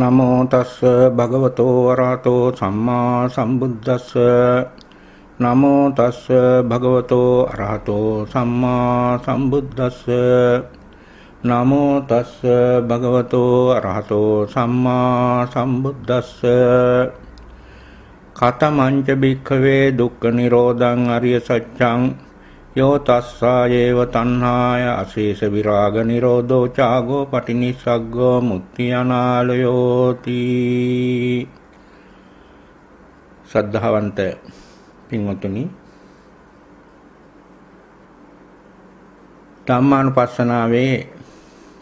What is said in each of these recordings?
නමෝ තස්ස භගවතෝ වරහතෝ සම්මා සම්බුද්දස්ස නමෝ තස්ස භගවතෝ අරහතෝ සම්මා සම්බුද්දස්ස නමෝ තස්ස භගවතෝ අරහතෝ සම්මා සම්බුද්දස්ස කතමංච භික්ඛවේ දුක්ඛ නිරෝධං අරිය සත්‍යං යෝ තස්සායේව තණ්හාය අශේෂ විරාග නිරෝධෝ චාගෝ පටිනිස්සග්ගෝ මුක්තියනාලයෝති සද්ධාවන්ත පින්වතුනි ධම්මානුපස්සනාවේ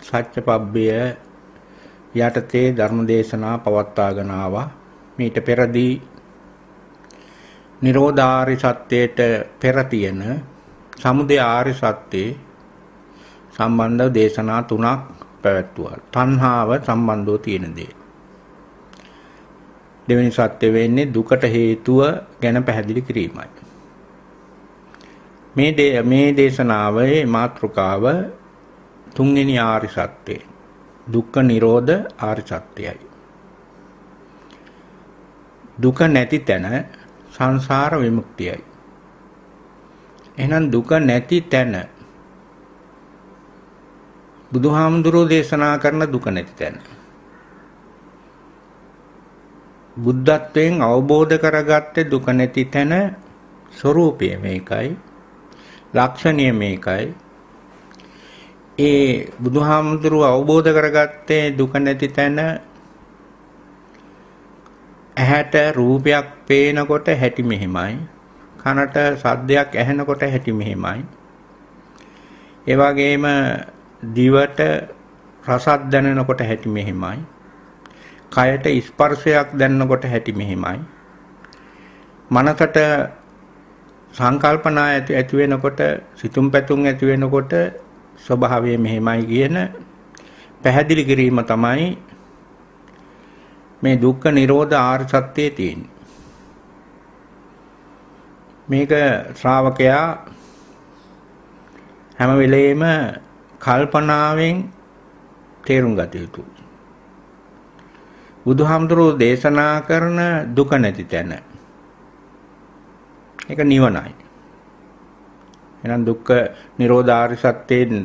සත්‍යපබ්බය යටතේ ධර්මදේශනා පවත්වාගෙන ආවා මීට පෙරදී නිරෝධාරි සත්‍යයට පෙර තියෙන සමුදය ආර්ය සත්‍යයේ සම්බන්ධ දේශනා තුනක් පැවැත්වුවා. තණ්හාව සම්බන්ධව තියෙන දේ. දෙවෙනි සත්‍ය වෙන්නේ දුකට හේතුව ගැන පැහැදිලි කිරීමයි. මේ මේ දේශනාවේ මාතෘකාව තුන්වෙනි ආර්ය සත්‍යය. දුක්ඛ නිරෝධ ආර්ය සත්‍යයයි. දුක නැති තැන සංසාර විමුක්තියයි. එහෙනම් දුක නැති තැන බුදුහාමුදුරෝ දේශනා කරන දුක නැති තැන බුද්ධත්වයෙන් අවබෝධ කරගත්තේ දුක නැති තැන ස්වરૂපය මේකයි ලක්ෂණය මේකයි ඒ බුදුහාමුදුරුව අවබෝධ කරගත්තේ දුක නැති තැන ඇහැට රූපයක් පේනකොට හැටි මෙහෙමයි කනට සද්දයක් ඇහෙනකොට හැටි මෙහෙමයි. ඒ වගේම දිවට රසක් දැනෙනකොට හැටි මෙහෙමයි. කයට ස්පර්ශයක් දැනෙනකොට හැටි මෙහෙමයි. මනසට සංකල්පනා ඇති වෙනකොට සිතුම් පැතුම් ඇති වෙනකොට ස්වභාවය මෙහෙමයි කියන පැහැදිලි කිරීම තමයි මේ දුක්ඛ නිරෝධ ආර්ය සත්‍යයේ තියෙන්නේ. මේක ශ්‍රාවකයා හැම වෙලේම කල්පනාවෙන් තේරුම් ගත යුතුයි. බුදුහාමුදුරෝ දේශනා කරන දුක නැති තැන. ඒක නිවනයි. එහෙනම් දුක්ඛ නිරෝධාරි සත්‍යයෙන්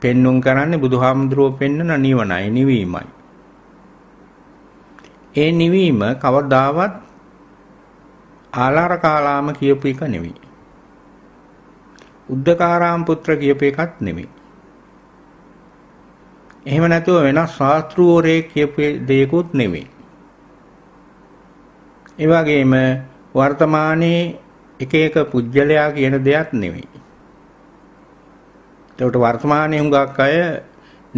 පෙන්눔 කරන්නේ බුදුහාමුදුරෝ පෙන්වන නිවනයි, නිවීමයි. ඒ නිවීම කවදාවත් ආලාරකාලාම කියපු එක නෙවෙයි. උද්දකාරාම පුත්‍ර කියපු එකත් නෙවෙයි. එහෙම නැතුව වෙනස් ශාස්ත්‍රූරේ කියපු දෙයකුත් නෙවෙයි. ඒ වගේම වර්තමානයේ එක එක පුජ්‍යලයා කියන දෙයක් නෙවෙයි. එතකොට වර්තමානයේ හුඟක් අය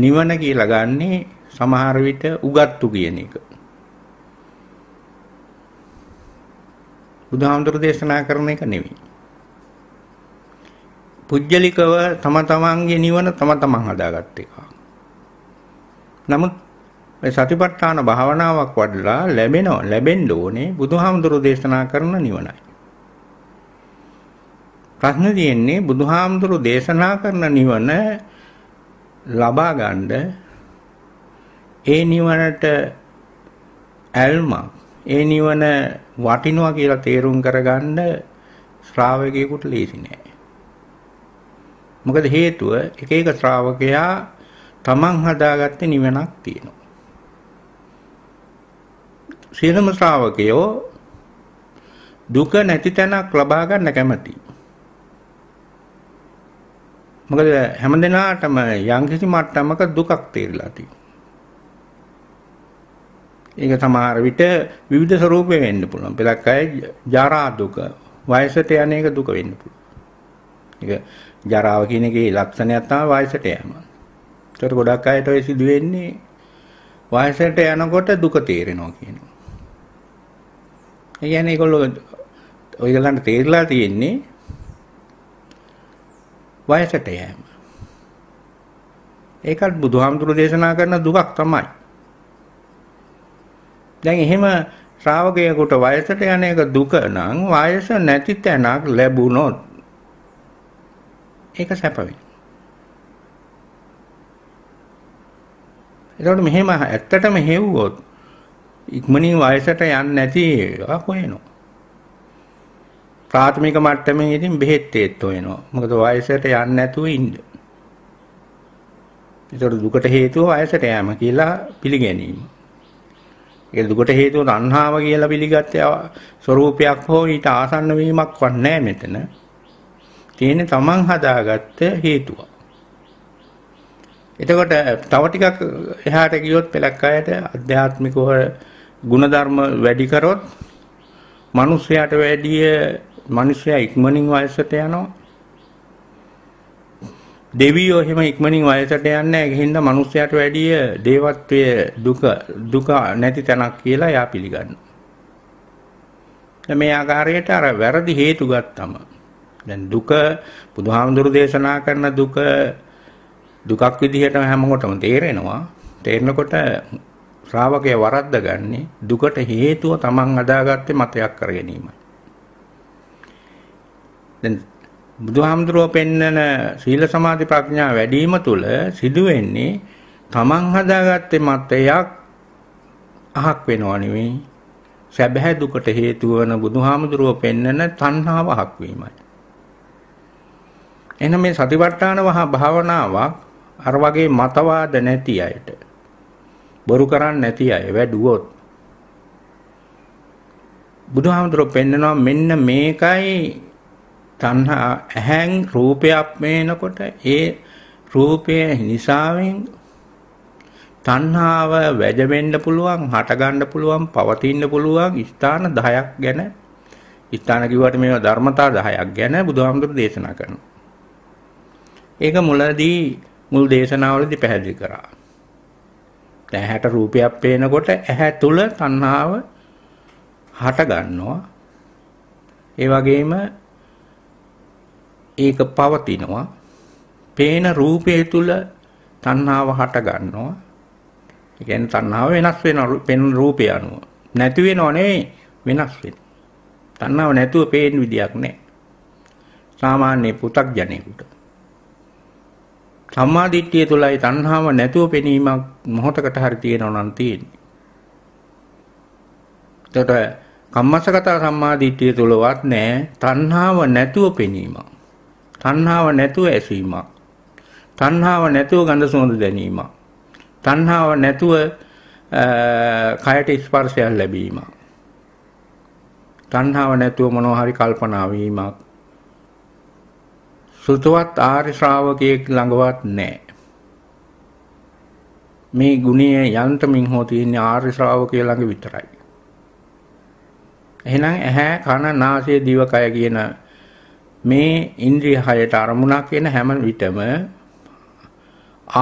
නිවන කියලා ගන්නේ සමහර විට උගත්තු කියන එක. බුදුහාමුදුරු දේශනා කරන එක නෙවෙයි. පුජ්‍යලිකව තම තමන්ගේ නිවන තම තමන් හදාගත්ත එක. නමුත් මේ සතිපට්ඨාන භාවනාවක් වඩලා ලැබෙනව ලැබෙන්න ඕනේ බුදුහාමුදුරු දේශනා කරන නිවනයි. ප්‍රශ්න තියෙන්නේ බුදුහාමුදුරු දේශනා කරන නිවන ලබා ගන්න ඒ නිවනට ඇල්මක් ඒ නිවන වටිනවා කියලා තේරුම් කරගන්න ශ්‍රාවකයෙකුට ලේසි නෑ. මොකද හේතුව එක එක ශ්‍රාවකයා තමන් හදාගත්ත නිවනක් තියෙනවා. සියලුම ශ්‍රාවකයෝ දුක නැති තැනක් ලබා ගන්න කැමතියි. මොකද හැමදෙනාටම යම් කිසි මට්ටමක දුකක් තේරිලා තියෙනවා. ඒක සමහර විට විවිධ ස්වරූපෙ වෙන්න පුළුවන්. පෙලක් අය ජරා දුක, වයසට යන එක දුක වෙන්න පුළුවන්. ඒක ජරාව කියන එකේ ලක්ෂණයක් තමයි වයසට යෑම. ඒකට ගොඩක් අයට ඔය සිදු වෙන්නේ වයසට යනකොට දුක තේරෙනවා කියනවා. ඒ කියන්නේ ඒගොල්ලෝ ඔයගලන්ට තේරලා තියෙන්නේ වයසට යෑම. ඒකත් බුදුහාමුදුරු දේශනා කරන දුකක් තමයි. දැන් එහෙම ශ්‍රාවකයෙකුට වයසට යන එක දුක නම් වයස නැති තැනක් ලැබුණොත් ඒක සැප වෙයි. ඒකට මෙහෙම ඇත්තටම හෙව්වොත් ඉක්මනින් වයසට යන්නේ නැති ඒවා කොහේනෝ. ප්‍රාථමික මට්ටමේ ඉතින් බෙහෙත් ඒත් හොයනවා. මොකද වයසට යන්නේ නැතුව ඉන්න. ඒතකොට දුකට හේතුව වයසට යෑම කියලා පිළිගැනීම. ඒ දුකට හේතුව තණ්හාව කියලා පිළිගත්තේ ස්වરૂපයක් හෝ ඊට ආසන්න වීමක්වත් නැහැ මෙතන. තියෙන්නේ තමන් හදාගත්ත හේතුව. එතකොට තව ටිකක් එහාට ගියොත් පළක් අයට අධ්‍යාත්මිකව ಗುಣධර්ම වැඩි කරොත් මිනිස්යාට වැඩිය මිනිස්යා ඉක්මනින් වයසට යනවා. දෙවියෝ එහෙම ඉක්මනින් වයසට යන්නේ නැහැ. ඒ හින්දා මිනිස්යාට වැඩිය දේවත්වයේ දුක දුක නැති තැනක් කියලා එයා පිළිගන්නවා. දැන් මේ ආකාරයට අර වැරදි හේතු ගත්තම දැන් දුක බුදුහාමුදුරු දේශනා කරන දුක දුකක් විදිහටම හැමෝටම තේරෙනවා. තේරෙනකොට ශ්‍රාවකය වරද්දගන්නේ දුකට හේතුව තමන් අදාගත්තේ මතයක් කර ගැනීමයි. දැන් බුදුහාමුදුරුව පෙන්නන සීල සමාධි ප්‍රඥා වැඩිම තුල සිදු වෙන්නේ තමන් හදාගත්තේ මතයක් අහක් වෙනව නෙවෙයි සැබෑ දුකට හේතු වන බුදුහාමුදුරුව පෙන්නන තණ්හාව අහක් වීමයි එහෙනම් මේ සතිපට්ඨාන වහ භාවනාවක් අර වගේ මතවාද නැති අයට බොරු කරන්නේ නැති අය වැඩුවොත් බුදුහාමුදුරුව පෙන්නනවා මෙන්න මේකයි තණ්හා ඇහැන් රූපයක් මේනකොට ඒ රූපය නිසාවෙන් තණ්හාව වැඩ වෙන්න පුළුවන්, හට ගන්න පුළුවන්, පවතින්න පුළුවන් ස්ථාන 10ක් ගැන ස්ථාන කිව්වට මේවා ධර්මතා 10ක් ගැන බුදුහාමුදුරු දේශනා කරනවා. ඒක මුලදී මුල් දේශනාවලදී පැහැදිලි කරා. දැන් ඇහැට රූපයක් පේනකොට ඇහැ තුල තණ්හාව හට ගන්නවා. ඒ වගේම ඒක පවතිනවා. පේන රූපය තුල තණ්හාව හට ගන්නවා. ඒ කියන්නේ තණ්හාව වෙනස් වෙනවා පෙන් රූපය අනුව. නැති වෙනව නෙවෙයි වෙනස් වෙනවා. තණ්හාව නැතුව පේන විදියක් නැහැ. සාමාන්‍ය පු탁ජනෙකුට. සම්මා දිට්ඨිය තුලයි තණ්හාව නැතුව පෙනීමක් මොහොතකට හරි තියෙනවා නම් තියෙන්නේ. එතකොට කම්මසගත සම්මා දිට්ඨිය තුලවත් නැහැ තණ්හාව නැතුව පෙනීමක්. තණ්හාව නැතුව ඇසීමක්. තණ්හාව නැතුව ගඳ සුවඳ දැනීමක්. තණ්හාව නැතුව කයට ස්පර්ශයක් ලැබීමක්. තණ්හාව නැතුව මොනවා හරි කල්පනා වීමක්. සුතවත් ආර්ය ශ්‍රාවකයෙක් ළඟවත් නැහැ. මේ ගුණය යන්තමින් හෝ තියෙන ආර්ය ශ්‍රාවකය ළඟ විතරයි. එහෙනම් ඇහැ කන නාසය දිව කය කියන මේ ඉන්ද්‍රිය හයට අරමුණක් වෙන හැම විටම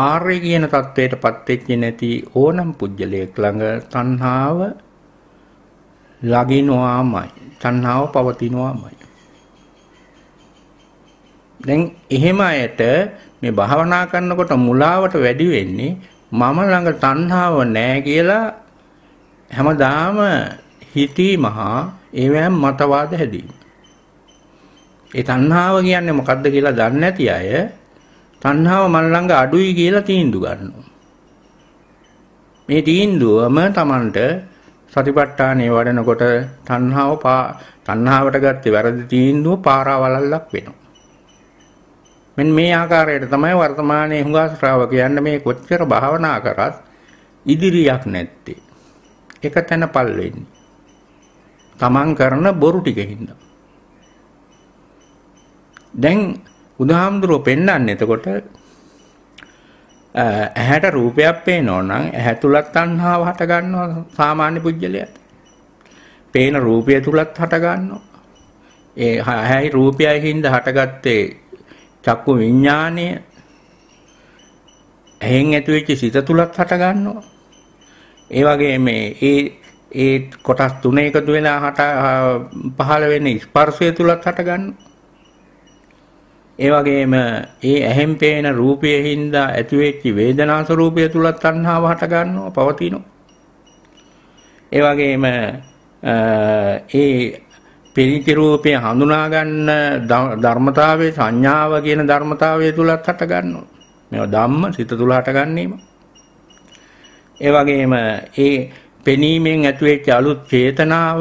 ආර්ය කියන தത്വයටපත් වෙන්නේ නැති ඕනම් පුජ්‍යලයක් ළඟ තණ්හාව ලගිනවාමයි තණ්හාව පවතිනවාමයි දැන් එහෙම අයට මේ භාවනා කරනකොට මුලාවට වැඩි වෙන්නේ මම ළඟ තණ්හාව නැහැ කියලා හැමදාම හිතීමහා ඒවැම් මතවාද හැදීම ඒ තණ්හාව කියන්නේ මොකද්ද කියලා දන්නේ නැති අය තණ්හාව මන ළඟ අඩුයි කියලා තීන්දුව ගන්නවා. මේ තීන්දුවම Tamanට සතිපට්ඨානේ වඩනකොට තණ්හාව තණ්හාවට ගත්තේ වැරදි තීන්දුව පාරාවලල්ලක් වෙනවා. මෙන්න මේ ආකාරයට තමයි වර්තමානයේ හුඟා ශ්‍රාවකයන් මේ කොච්චර භාවනා කරත් ඉදිරියක් නැත්තේ. එක තැන පල් වෙන්නේ. තමන් කරන බොරු ටිකින්ද. දැන් බුදුහාමුදුරුව පෙන්වන්නේ එතකොට ඇහැට රූපයක් පේනෝ නම් ඇහැ තුලත් තණ්හාව හට ගන්නවා සාමාන්‍ය පුජ්‍යලයට. පේන රූපය තුලත් හට ගන්නවා. ඒ ඇහැයි රූපයයි හින්දා හටගත්තේ චක්කු විඥානය. ඇහෙන් ඇතිවෙච්ච සිත තුලත් හට ගන්නවා. ඒ වගේ මේ ඒ ඒ කොටස් තුන එකතු වෙලා හට පහළ වෙන ස්පර්ශය තුලත් හට ගන්නවා. ඒ වගේම ඒ ඇහෙන් පේන රූපයේ හින්දා ඇතිවෙච්ච වේදනා ස්වરૂපය තුලත් තණ්හාව හට ගන්නවා පවතිනවා. ඒ වගේම ඒ පිළිති රූපය හඳුනා ගන්න ධර්මතාවයේ සංඥාව කියන ධර්මතාවය තුලත් හට ගන්නවා. මේවා ධම්ම සිත තුල හටගන්නේම. ඒ වගේම ඒ පෙනීමෙන් ඇතිවෙච්ච අලුත් චේතනාව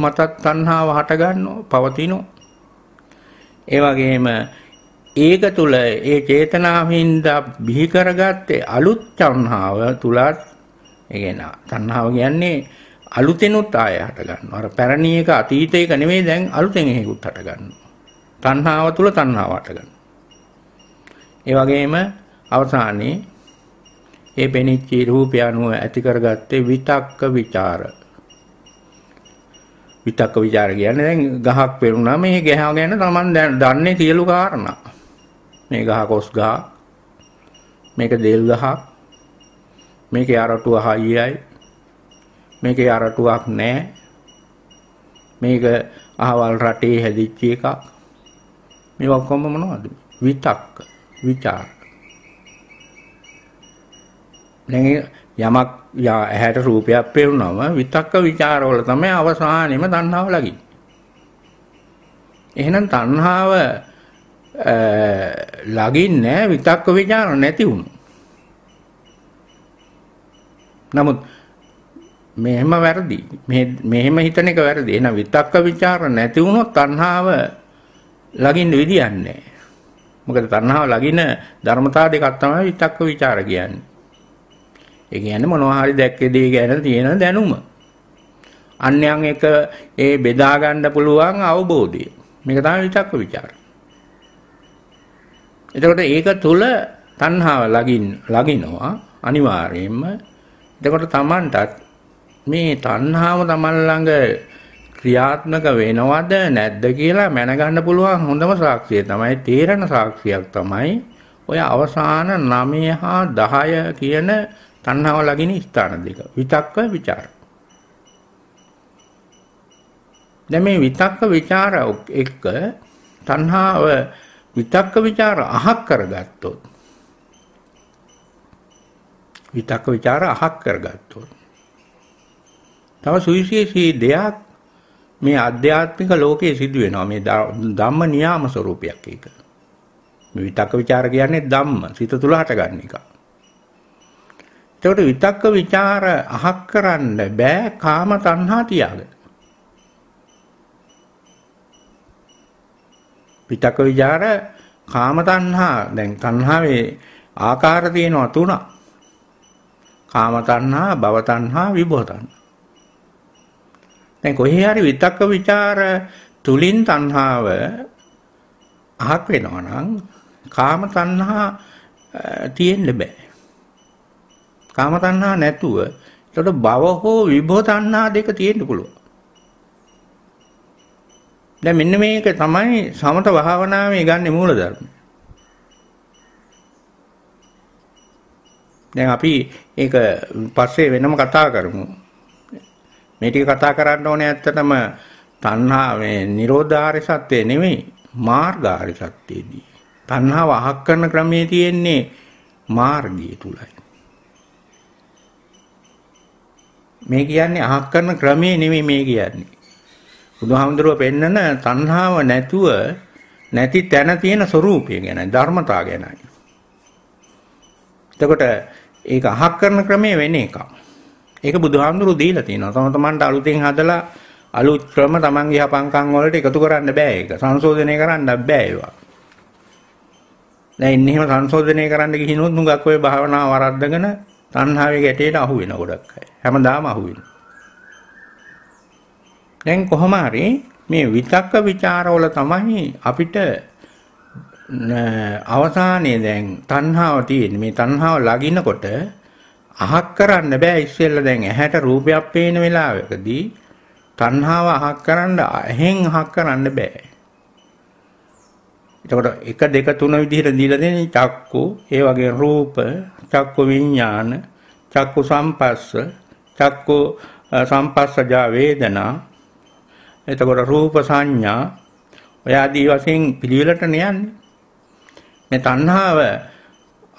මතත් තණ්හාව හට ගන්නවා, පවතිනවා. ඒ වගේම ඒක තුල ඒ චේතනාවෙන්ද බිහි කරගත්තේ අලුත් තණ්හාව තුලත් එගෙන තණ්හාව කියන්නේ අලුතෙනුත් ආය හට ගන්නවා. අර පැරණි එක අතීත එක නෙමෙයි දැන් අලුතෙන් එකකුත් හට ගන්නවා. තණ්හාව තුල තණ්හාව හට ගන්නවා. ඒ වගේම අවසානයේ ඒ පෙනිච්ච රූපය අනුව ඇති කරගත්තේ විතක්ක ਵਿਚාර. විතක්ක ਵਿਚාර කියන්නේ දැන් ගහක් පෙරුණාම මේ ගහ ගැන Taman දන්නේ සියලු කාරණා. මේ ගහ කොස් ගහ මේක දෙල් ගහ මේකේ අරටුව හයියයි මේකේ අරටුවක් නැහැ මේක අහවල් රටේ හැදිච්ච එකක් මේ ඔක්කොම මොනවද විතක්ක ਵਿਚාර දැන් යමක් ඇහැට රූපයක් පෙවුනම විතක්ක ਵਿਚාරවල තමයි අවසානෙම තණ්හාව ලගින්නේ එහෙනම් තණ්හාව ළඟින් නෑ විතක්ක ਵਿਚාර නැති වුණා. නමුත් මෙහෙම වැරදි. මෙහෙම හිතන එක වැරදි. එහෙනම් විතක්ක ਵਿਚාර නැති වුණොත් තණ්හාව ළඟින් විදියක් නෑ. මොකද තණ්හාව ළඟින ධර්මතා දෙකක් තමයි විතක්ක ਵਿਚාර කියන්නේ. ඒ කියන්නේ මොනවා හරි දැක්ක දේ ගැන තියෙන දැනුම. අන්‍යයන් එක ඒ බෙදා ගන්න පුළුවන් අවබෝධය. මේක තමයි විතක්ක ਵਿਚාර. එතකොට ඒක තුල තණ්හාව ලගින් ලගිනවා අනිවාර්යයෙන්ම. එතකොට Tamanටත් මේ තණ්හාව Taman ළඟ ක්‍රියාත්මක වෙනවද නැද්ද කියලා මැනගන්න පුළුවන් හොඳම සාක්ෂිය තමයි තේරණ සාක්ෂියක් තමයි ඔය අවසාන 9 හා 10 කියන තණ්හාව ලගින ස්ථාන දෙක. විතක්ක ਵਿਚාර. දැන් මේ විතක්ක ਵਿਚාර එක්ක තණ්හාව විතක්ක ਵਿਚාර අහක් කරගත්තොත් විතක්ක ਵਿਚාර අහක් කරගත්තොත් තව සුවිශේෂී දෙයක් මේ අධ්‍යාත්මික ලෝකයේ සිදු වෙනවා මේ ධම්ම නියාම ස්වરૂපයක් ඒක මේ විතක්ක ਵਿਚාර කියන්නේ ධම්ම සිත තුල හටගන්න එක එතකොට විතක්ක ਵਿਚාර අහක් කරන්න බෑ කාම තණ්හා තියාගෙන පිටක විචාර කාම තණ්හා දැන් තණ්හාවේ ආකාර තියෙනවා තුනක් කාම තණ්හා භව තණ්හා විභව තණ්හා දැන් කොහේ හරි විතක්ක ਵਿਚාර තුලින් තණ්හාව අහක් වෙනවා නම් කාම තණ්හා තියෙන්න බෑ කාම තණ්හා නැතුව එතකොට භව හෝ විභව තණ්හා දෙක තියෙන්න පුළුවන් දැන් මෙන්න මේක තමයි සමත භාවනාවේ ගන්නේ මූලධර්ම. දැන් අපි ඒක පස්සේ වෙනම කතා කරමු. මේ ටික කතා කරන්න ඕනේ ඇත්තටම තණ්හා මේ නිරෝධාරි සත්‍ය නෙමෙයි මාර්ගාරි සත්‍යයේදී. තණ්හාව අහක් කරන ක්‍රමයේ තියෙන්නේ මාර්ගය තුලයි. මේ කියන්නේ අහක් කරන ක්‍රමයේ නෙමෙයි මේ කියන්නේ. බුදුහාමුදුරුව පෙන්නන තණ්හාව නැතුව නැති තැන තියෙන ස්වરૂපය ගැනයි ධර්මතාව ගැනයි. එතකොට ඒක අහක් කරන ක්‍රමය වෙන එකක්. ඒක බුදුහාමුදුරුව දීලා තියෙනවා. තම තමන්ට අලුතෙන් හදලා අලුත් ක්‍රම තමන්ගේ හපංකම් වලට එකතු කරන්න බෑ ඒක. සංශෝධනය කරන්න බෑ ඒවා. දැන් ඉන්නේ එහෙම සංශෝධනය කරන්න ගිහිනොත් නුඟක් ඔය භාවනාව වරද්දගෙන තණ්හාවේ ගැටේට අහු වෙන ගොඩක් අය. හැමදාම අහු වෙනවා. දැන් කොහොම හරි මේ විතක්ක ਵਿਚාරවල තමයි අපිට අවසානයේ දැන් තණ්හාව තියෙන මේ තණ්හාව ලගිනකොට අහක් කරන්න බෑ ඉස්සෙල්ලා දැන් ඇහැට රූපයක් පේන වෙලාවකදී තණ්හාව අහක් කරන්න ඇහෙන් අහක් කරන්න බෑ එතකොට 1 2 3 විදිහට දීලා දෙන්නේ චක්කු ඒ වගේ රූප චක්කු විඥාන චක්කු සම්පස්ස චක්කු සම්පස්සජා වේදනා එතකොට රූප සංඥා ඔය ආදී වශයෙන් පිළිවෙලට යන්නේ. මේ තණ්හාව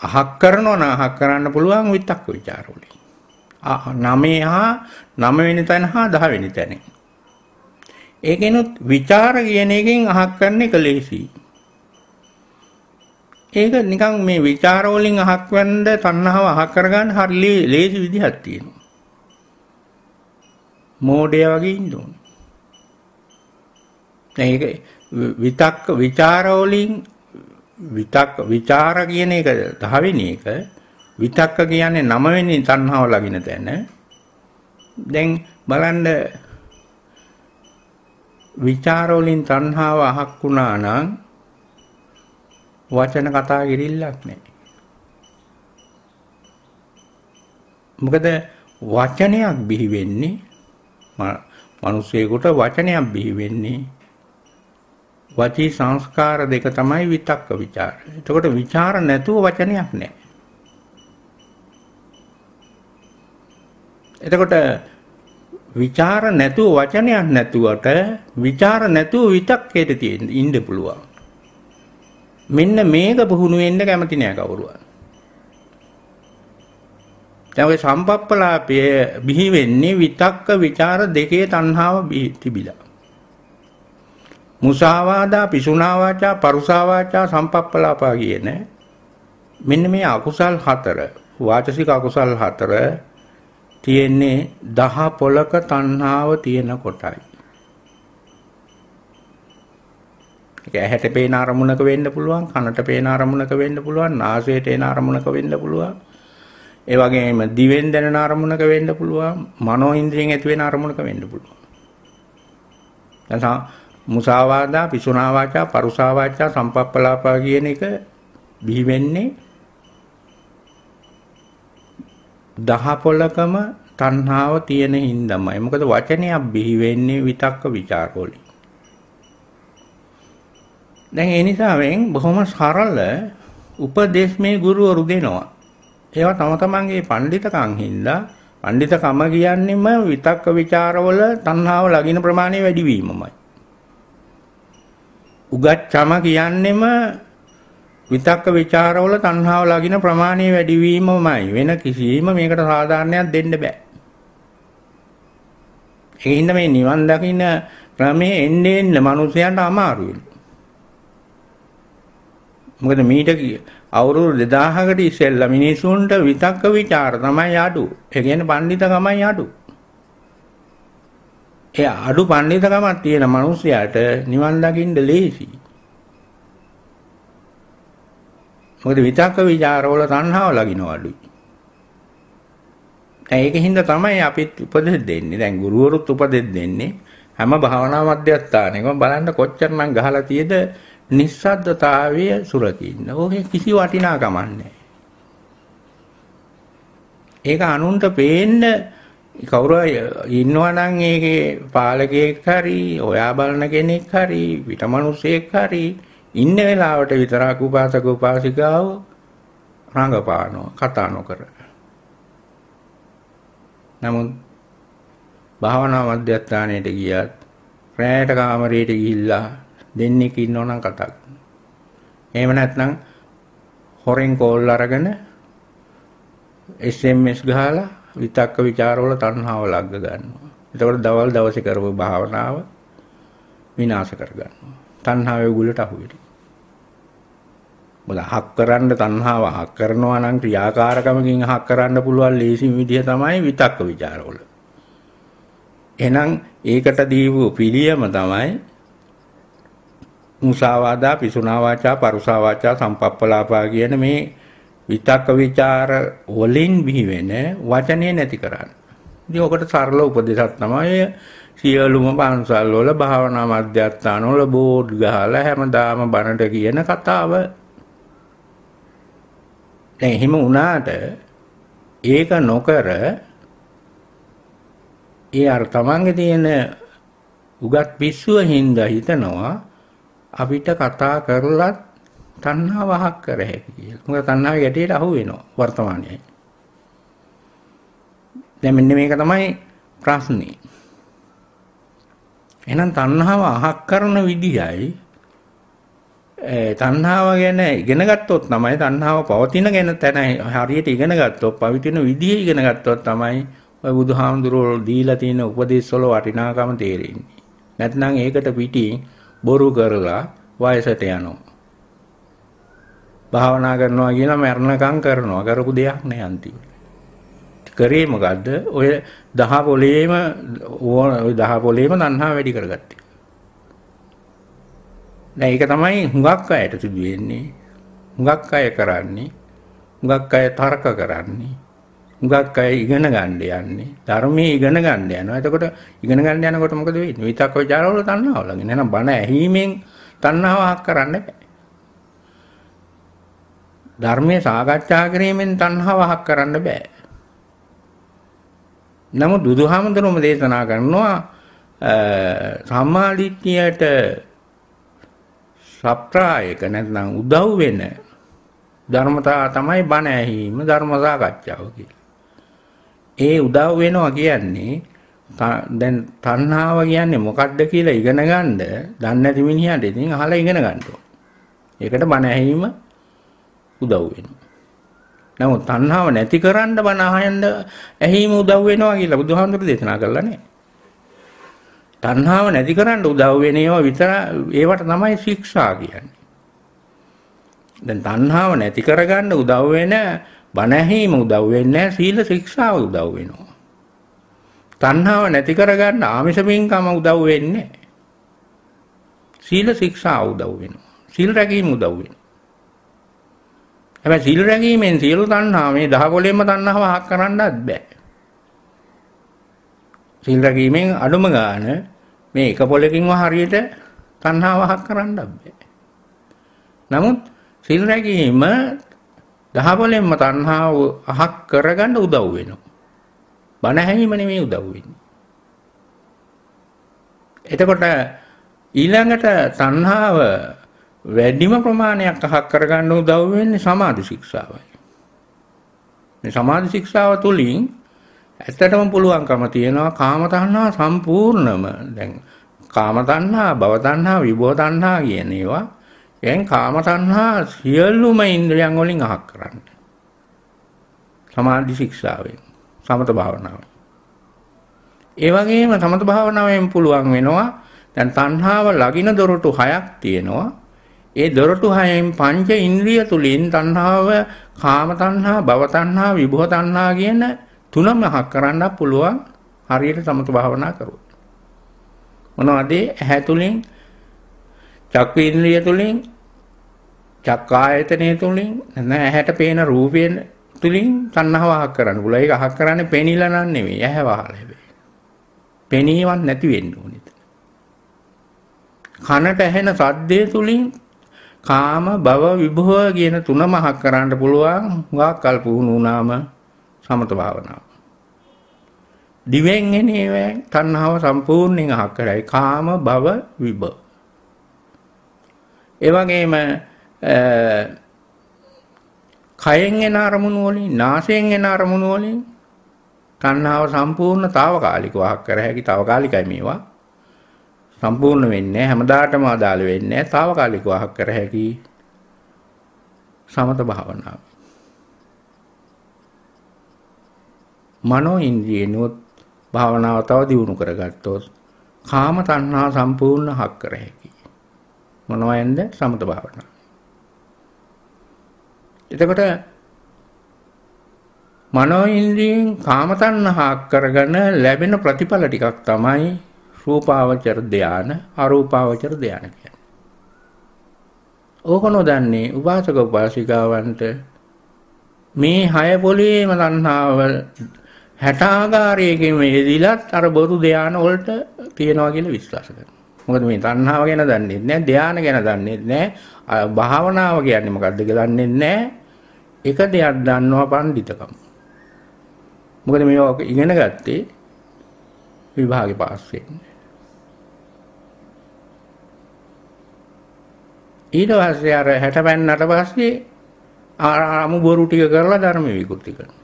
අහක් කරනවා නම් අහක් කරන්න පුළුවන් විතක්ක ਵਿਚාර වලින්. නමේ හා නම වෙනි තැන හා දහ වෙනි තැන. ඒකෙනුත් ਵਿਚාර කියන එකෙන් අහක් කරන්නේ කලේසි. ඒක නිකන් මේ ਵਿਚාර වලින් අහක් වෙන්න තණ්හාව අහක් කරගන්න හරි ලේසි විදිහක් තියෙනවා. මෝඩය වගේ ඉන්න ඕනේ. ඒක විතක්ක ਵਿਚාරවලින් විතක්ක ਵਿਚාර කියන එක 10 වෙනි එක විතක්ක කියන්නේ 9 වෙනි තණ්හාව ලගින තැන දැන් බලන්න විචාරවලින් තණ්හාව අහක් වුණා නම් වචන කතා කිරිල්ලක් නැහැ. මොකද වචනයක් බිහි වෙන්නේ මනුස්සයෙකුට වචනයක් බිහි වෙන්නේ වචී සංස්කාර දෙක තමයි විතක්ක ਵਿਚාර. එතකොට ਵਿਚාර නැතුව වචනයක් නැහැ. එතකොට විචාර නැතුව වචනයක් නැතුවට විචාර නැතුව විතක්කයට තියෙන්න ඉන්න පුළුවන්. මෙන්න මේක පුහුණු වෙන්න කැමති නෑ කවුරුවත්. දැන් ඔය සම්පප්පලාපය බිහි වෙන්නේ විතක්ක විචාර දෙකේ තණ්හාව තිබිලා. මුසාවාදා පිසුනා වාචා පරුසා වාචා සම්පප්පලාපා කියන මෙන්න මේ අකුසල් හතර වාචසික අකුසල් හතර තියෙන්නේ දහ පොලක තණ්හාව තියෙන කොටයි. ඒක ඇහැට පේන අරමුණක වෙන්න පුළුවන්, කනට පේන අරමුණක වෙන්න පුළුවන්, නාසයට එන අරමුණක වෙන්න පුළුවන්. ඒ වගේම දිවෙන් දැනෙන අරමුණක වෙන්න පුළුවන්, මනෝ ඉන්ද්‍රියෙන් ඇති වෙන අරමුණක වෙන්න පුළුවන්. දැන් මුසාවාදා පිසුනා වාචා පරුසා වාචා සම්පප්පලාපා කියන එක බිහි වෙන්නේ දහපොලකම තණ්හාව තියෙන හින්දාමයි. මොකද වචනයක් බිහි වෙන්නේ විතක්ක ਵਿਚාරවලින්. දැන් ඒ නිසාවෙන් බොහොම සරල උපදේශ මේ ගුරුවරු දෙනවා. ඒවා තම තමන්ගේ පඬිතකම් හින්දා පඬිතකම කියන්නේම විතක්ක ਵਿਚාරවල තණ්හාව ලගින ප්‍රමාණය වැඩි වීමමයි. උගත්කම කියන්නෙම විතක්ක ਵਿਚාරවල තණ්හාව ලගින ප්‍රමාණය වැඩි වීමමයි වෙන කිසිම මේකට සාධාරණයක් දෙන්න බෑ. ඒ හින්දා මේ නිවන් දකින්න ක්‍රමේ එන්නේ එන්න මිනිසයන්ට අමාරු වෙනවා. මොකද මීට අවුරුදු 2000කට ඉස්සෙල්ලා මිනිසුන්ට විතක්ක ਵਿਚාර තමයි අඩු. ඒ කියන්නේ පඬිතකමයි අඩු. ඒ අඩු පඬිතකමක් තියෙන මිනිසයාට නිවන් දකින්න ලේසි. මොකද විතක්ක ਵਿਚාරවල තණ්හාව ලගිනවලුයි. දැන් ඒකින්ද තමයි අපිත් උපදෙස් දෙන්නේ. දැන් ගුරුවරුත් උපදෙස් දෙන්නේ. හැම භාවනා මධ්‍යස්ථානෙකම බලන්න කොච්චරනම් ගහලා තියේද නිස්සද්දතාවය සුරකින්න. ඕකේ කිසි වටිනාකමක් නැහැ. ඒක අනුන්ට පේන්නේ කවුරු හරි ඉන්නවනම් ඒකේ පාලකයෙක් හරි ඔයා බලන කෙනෙක් හරි පිටමනුස්සයෙක් හරි ඉන්න වෙලාවට විතරක් උපාසක උපාසිකාව රඟපානවා කතා නොකර. නමුත් භාවනා මධ්‍යස්ථානයට ගියත් රැයට කාමරයට ගිහිල්ලා දෙන්නෙක් ඉන්නවනම් කතා කරනවා. එහෙම නැත්නම් හොරෙන් කෝල් අරගෙන SMS ගහලා විතක්ක ਵਿਚාරවල තණ්හාව ලග්ග ගන්නවා. එතකොට දවල් දවසේ කරපු භාවනාව විනාශ කර ගන්නවා. තණ්හාවේ උගුලට අහු වෙනවා. මොකද හක් කරන්න තණ්හාව හක් කරනවා නම් ක්‍රියාකාරකමකින් හක් කරන්න පුළුවන් ලේසි විදිය තමයි විතක්ක ਵਿਚාරවල. එහෙනම් ඒකට දීපු පිළියම තමයි මුසාවාදා පිසුනා වාචා පරුසා වාචා සම්පප්පලාපා කියන මේ විතක්ක ਵਿਚාර වලින් බිහි වෙන වචනේ නැති කරන්න. ඉතින් ඔකට සරල උපදේශක් තමයි සියලුම පන්සල් වල භාවනා මධ්‍යස්ථාන වල බෝඩ් ගහලා හැමදාම බණට කියන කතාව. දැන් එහෙම වුණාට ඒක නොකර ඒ අර තමන්ගේ තියෙන උගත් පිස්සුව හින්දා හිතනවා අපිට කතා කරලත් තණ්හාව අහක් කර හැකි කියලා. මොකද තණ්හාව ගැටේට අහු වෙනවා වර්තමානයේ. දැන් මෙන්න මේක තමයි ප්‍රශ්නේ. එහෙනම් තණ්හාව අහක් කරන විදියයි තණ්හාව ගැන ඉගෙන ගත්තොත් තමයි තණ්හාව පවතින ගැන තැන හරියට ඉගෙන ගත්තොත් පවතින විදිය ඉගෙන ගත්තොත් තමයි ඔය බුදුහාමුදුරුවෝ දීලා තියෙන උපදේශ වල වටිනාකම තේරෙන්නේ. නැත්නම් ඒකට පිටින් බොරු කරලා වයසට යනවා. භාවනා කරනවා කියලා මරණකම් කරනවා. කරපු දෙයක් නෑ අන්තිමට. කරේ මොකද්ද? ඔය දහ පොලේම ඔය දහ පොලේම තණ්හා වැඩි කරගත්තේ. දැන් ඒක තමයි හුඟක් අයට සිදු වෙන්නේ. හුඟක් අය කරන්නේ. හුඟක් අය තර්ක කරන්නේ. හුඟක් අය ඉගෙන ගන්න යන්නේ. ධර්මයේ ඉගෙන ගන්න යනවා. එතකොට ඉගෙන ගන්න යනකොට මොකද වෙන්නේ? විතක්ක ਵਿਚාරවල තණ්හාව ළඟ. එහෙනම් බණ ඇහිීමෙන් තණ්හාවක් කරන්න බෑ. ධර්මය සාකච්ඡා කිරීමෙන් තණ්හාව හක් කරන්න බෑ. නමුත් බුදුහාමුදුරුවම දේශනා කරනවා සම්මාදිට්ඨියට සප්‍රායක නැත්නම් උදව් වෙන ධර්මතා තමයි බණ ඇහිීම ධර්ම සාකච්ඡාව කියලා. ඒ උදව් වෙනවා කියන්නේ දැන් තණ්හාව කියන්නේ මොකක්ද කියලා ඉගෙන ගන්න දන්නේ නැති මිනිහට ඉතින් අහලා ඉගෙන ගන්න ඕන. ඒකට බණ ඇහිීම උදව් වෙනවා. නමුත් තණ්හාව නැති කරන්න බණ අහන්න ඇහිම උදව් වෙනවා කියලා බුදුහාමුදුරු දේශනා කළා නේ. තණ්හාව නැති කරන්න උදව් වෙන ඒවා විතර ඒවට තමයි ශික්ෂා කියන්නේ. දැන් තණ්හාව නැති කරගන්න උදව් වෙන බණ ඇහිම උදව් වෙන්නේ සීල ශික්ෂාව උදව් වෙනවා. තණ්හාව නැති කරගන්න ආමිෂ පින්කම උදව් වෙන්නේ සීල ශික්ෂාව උදව් වෙනවා. සීල් රැකීම උදව් වෙනවා. හැබැයි සීල රැකීමෙන් සියලු තණ්හා මේ 10 වලින්ම තණ්හාව හක් කරන්නත් බෑ. සීල් රැකීමෙන් අඩුම ගාන මේ එක පොලකින්ව හරියට තණ්හාව හක් කරන්නත් බෑ. නමුත් සීල් රැකීම 10 වලින්ම තණ්හාව හක් කරගන්න උදව් වෙනවා. බණ ඇහිීම නෙමෙයි උදව් වෙන්නේ. එතකොට ඊළඟට තණ්හාව වැඩිම ප්‍රමාණයක් අහක් කරගන්න උදව් වෙන්නේ සමාධි ශික්ෂාවයි. මේ සමාධි ශික්ෂාව තුළින් ඇත්තටම පුළුවන්කම තියෙනවා කාම තණ්හා සම්පූර්ණම දැන් කාම තණ්හා භව තණ්හා විභව තණ්හා කියන ඒවා එන් කාම තණ්හා සියලුම ඉන්ද්‍රියන් වලින් අහක් කරන්න. සමාධි ශික්ෂාවෙන් සමත භාවනාවෙන්. ඒ වගේම සමත භාවනාවෙන් පුළුවන් වෙනවා දැන් තණ්හාව ලගින දොරටු හයක් තියෙනවා. ඒ දොරටු හයෙන් පංච ඉන්ද්‍රිය තුලින් තණ්හාව, කාම තණ්හා, භව තණ්හා, විභව තණ්හා කියන තුනම හක් කරන්න පුළුවන් හරියට සමත භාවනා කරුවොත්. මොනවද? ඇහැ තුලින්, චක්ක ඉන්ද්‍රිය තුලින්, චක්කායතනය තුලින්, නැත්නම් ඇහැට පේන රූපයෙන් තුලින් තණ්හාව හක් කරන්න පුළුවන්. ඒක හක් කරන්නේ පෙනිලා නන් නෙවෙයි, ඇහැ වහලා හැබැයි. පෙනීමක් නැති වෙන්න ඕනේ. කනට ඇහෙන සද්දේ තුලින් කාම භව විභව කියන තුන මහක් කරන්න පුළුවන් හුඟක් කල් පුහුණු වුණාම සමත භාවනාව. දිවෙන් එන ඒවා තණ්හාව සම්පූර්ණයෙන් අහක් කරයි. කාම භව විභව. ඒ වගේම කයෙන් එන අරමුණු වලින්, නාසයෙන් එන අරමුණු වලින් තණ්හාව සම්පූර්ණතාවකාලිකව අහක් කර හැකි. తాවකාලිකයි මේවා. සම්පූර්ණ වෙන්නේ හැමදාටම අදාළ වෙන්නේ తాවකාලික වාහක කර හැකි සමත භාවනාව. මනෝ ඉන්ද්‍රියනොත් භාවනාව තව දියුණු කරගත්තොත් කාම තණ්හා සම්පූර්ණ හක් කර හැකි. මොනවයෙන්ද සමත භාවනාව. එතකොට මනෝ ඉන්ද්‍රියෙන් කාම තණ්හා කරගෙන ලැබෙන ප්‍රතිඵල ටිකක් තමයි රූපාවචර ධාන අරූපාවචර ධාන කියන්නේ. ඕක නොදන්නේ උපාසක උපාසිකාවන්ට මේ හය පොළේම තණ්හාව 60 ආකාරයකින් මෙහෙදිලත් අර බොරු ධාන වලට තියනවා කියලා විශ්වාස කරනවා. මොකද මේ තණ්හාව ගැන දන්නේ නැහැ, ධාන ගැන දන්නේ නැහැ, භාවනාව කියන්නේ මොකද්ද කියලා දන්නේ නැහැ. එක දෙයක් දන්නවා පඬිතකම. මොකද මේවා ඉගෙන ගත්තේ විභාගේ පාස් වෙන්නේ. ඊට පස්සේ අර 60 පෙන්නට පස්සේ අමු බොරු ටික කරලා ධර්ම විකෘති කරනවා.